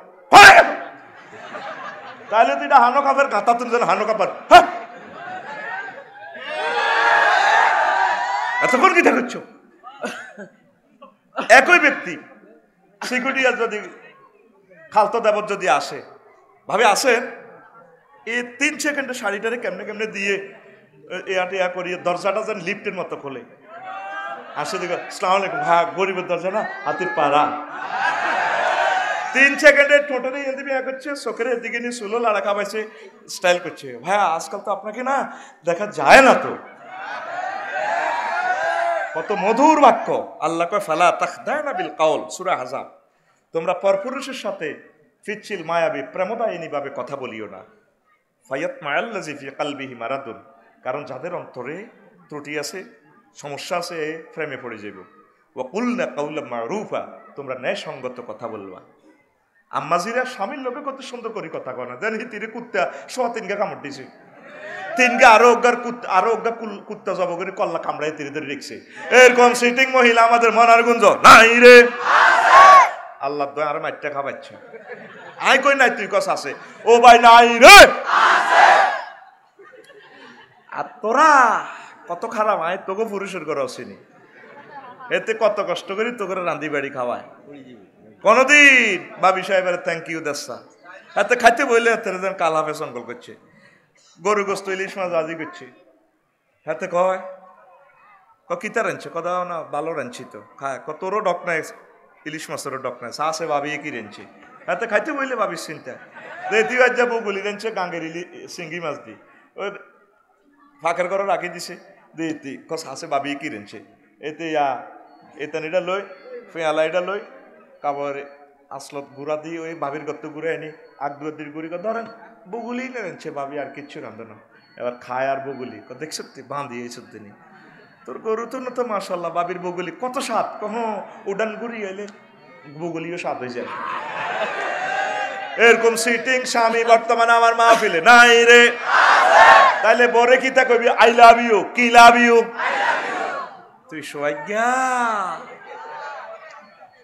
তাহলে তুই এটা হানোকাফের গাঁতা তুমি যেন হানোকাফার হ্যাঁ! এতক্ষণ কি দেখাচ্ছ একই ব্যক্তি সিকিউরিটি যদি খালতো দেবত যদি আসে ভাবে আসেন এই তিন সেকেন্ডে শাড়িটারে কেমনে কেমনে দিয়ে দরজাটা যেন লিফটের মতো খোলে আসে দেখো সালাম আলাইকুম হ্যাঁ গরিবের দরজা না হাতির পাড়া তিন সেকেন্ডে টোটালি এদিকে ইয়া করছে চোখের এদিকে নিয়ে সুলো লাড়া খাবাইছে স্টাইল করছে ভাইয়া আজকাল তো আপনাকে না দেখা যায় না তো কত মধুর বাক্য আল্লাহ কয় ফালা দেয় না বিল কাউল সুরা হাজাব তোমরা পরপুরুষের সাথে ফিচ্ছিল মায়াবী ভাবে কথা বলিও না ফাইয়াত মায়াল্লাজি ফি কালবিহি মারাদুন কারণ যাদের অন্তরে ত্রুটি আছে সমস্যা আছে ফ্রেমে পড়ে যাব ওকুল না কাউল্লা রুফা তোমরা ন্যায়সঙ্গত কথা বলবা আম্মাজিরা স্বামীর লোকে কত সুন্দর করে কথা কয় না হি তীরে কুত্তা সোয়া তিনগা কামড় দিছে তিনগা আরো অজ্ঞার আরো অজ্ঞা কুত্তা জব করে কল্লা কামড়ায় তীরে ধরে রেখছে এরকম সিটিং মহিলা আমাদের মন আর গুঞ্জ নাই রে আল্লাহ দয় আর মাইটটা খাবাচ্ছে আই কই নাই তুই কস আছে ও ভাই নাই রে আছে আর তোরা কত খারাপ আয় তোকে পুরুষের করে অসিনি এতে কত কষ্ট করি তোকে রান্ধি বাড়ি খাওয়ায় কোনোদিন বাবি সাহেবের থ্যাংক ইউ দেশা এত খাইতে বইলে যেন কাল হাফে সংকল করছে গরু গোস্ত ইলিশ মাছ আজি করছে এতে কয় ক কিতা রাঁধছে কদা না ভালো রাঁধছি তো খায় ক তোরও ডক নাই ইলিশ মাছেরও ডক নাই সাসে ভাবি কি রেঞ্চে এতে খাইতে বইলে ভাবির চিন্তা রেতি বাজ্যা বউ বলি রেঞ্চে গাঙ্গের ইলি সিঙ্গি মাছ দি ওই ফাঁকের ঘরে রাখি দিছে দি কস হাসে বাবি কিরেনছে এতে ইয়া এটা লই ফেয়ালা এটা লই কাবার আসলত গুড়া দিয়ে ওই বাবির গত্ত ঘুরে এনে আগ দুয়াদির গুড়ি ধরেন বগুলি নেনছে বাবি আর কিচ্ছু রান্ধে না এবার খায় আর বগুলি দেখছো তুই বাঁধি সত্যি তিনি তোর গরু তো না তো মাসাল্লাহ বাবির বগুলি কত স্বাদ কহ উডান ঘুরি এলে বগুলিও স্বাদ হয়ে যায় এরকম সিটিং স্বামী বর্তমানে আমার মাহফিলে নাই রে তাইলে বরে কি তা কবি আই লাভ ইউ কি লাভ ইউ তুই সোয়াজ্ঞা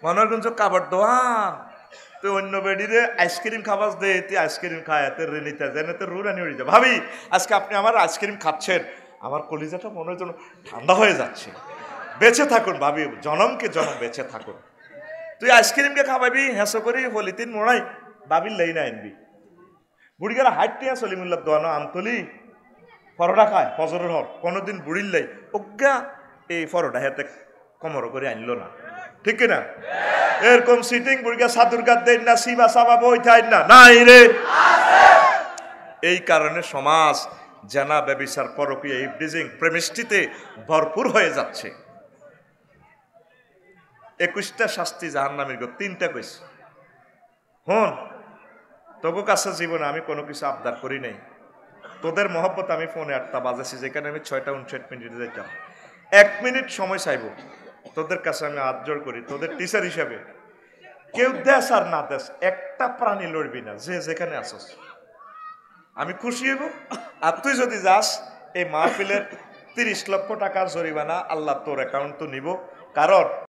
মনের গুঞ্জ কাপড় দোয়া তুই অন্য রে আইসক্রিম খাবাস দে তুই আইসক্রিম খায় এতে রেনিতে যেন এতে রুরানি উড়ে যা ভাবি আজকে আপনি আমার আইসক্রিম খাচ্ছেন আমার কলিজাটা মনে জন্য ঠান্ডা হয়ে যাচ্ছে বেঁচে থাকুন ভাবি জনমকে জনম বেঁচে থাকুন তুই আইসক্রিমকে খাবাবি হেঁসো করি হলিতিন মোড়াই লেই লাইনা আনবি বুড়ি বুড়িগারা হাইট নিয়ে চলিমুল্লাহ দোয়ানো আমতলি পরোটা খায় ফজরের হর কোনোদিন লাই অজ্ঞা এই পরোটা হেতে কমর করে আনলো না ঠিক কিনা এরকম সিটিং বুড়িগা সাধুর গাদ দেন না সিবা সাবা বই থাই না নাই রে এই কারণে সমাজ জানা ব্যবিচার পরকীয় ইভডিজিং প্রেমিষ্টিতে ভরপুর হয়ে যাচ্ছে একুশটা শাস্তি জাহান নামের গো তিনটা কইস হন তবু কাছে জীবনে আমি কোনো কিছু আবদার করি নাই তোদের মহব্বত আমি ফোনে আটটা বাজাছি যেখানে আমি ছয়টা উনষাট মিনিটে যেতাম এক মিনিট সময় চাইব তোদের কাছে আমি হাত জোর করি তোদের টিচার হিসাবে কেউ দেশ আর না দেশ একটা প্রাণী লড়বি না যে যেখানে আসস আমি খুশি হইব আর তুই যদি যাস এই মাহফিলের তিরিশ লক্ষ টাকার জরিমানা আল্লাহ তোর অ্যাকাউন্ট তো নিব কারণ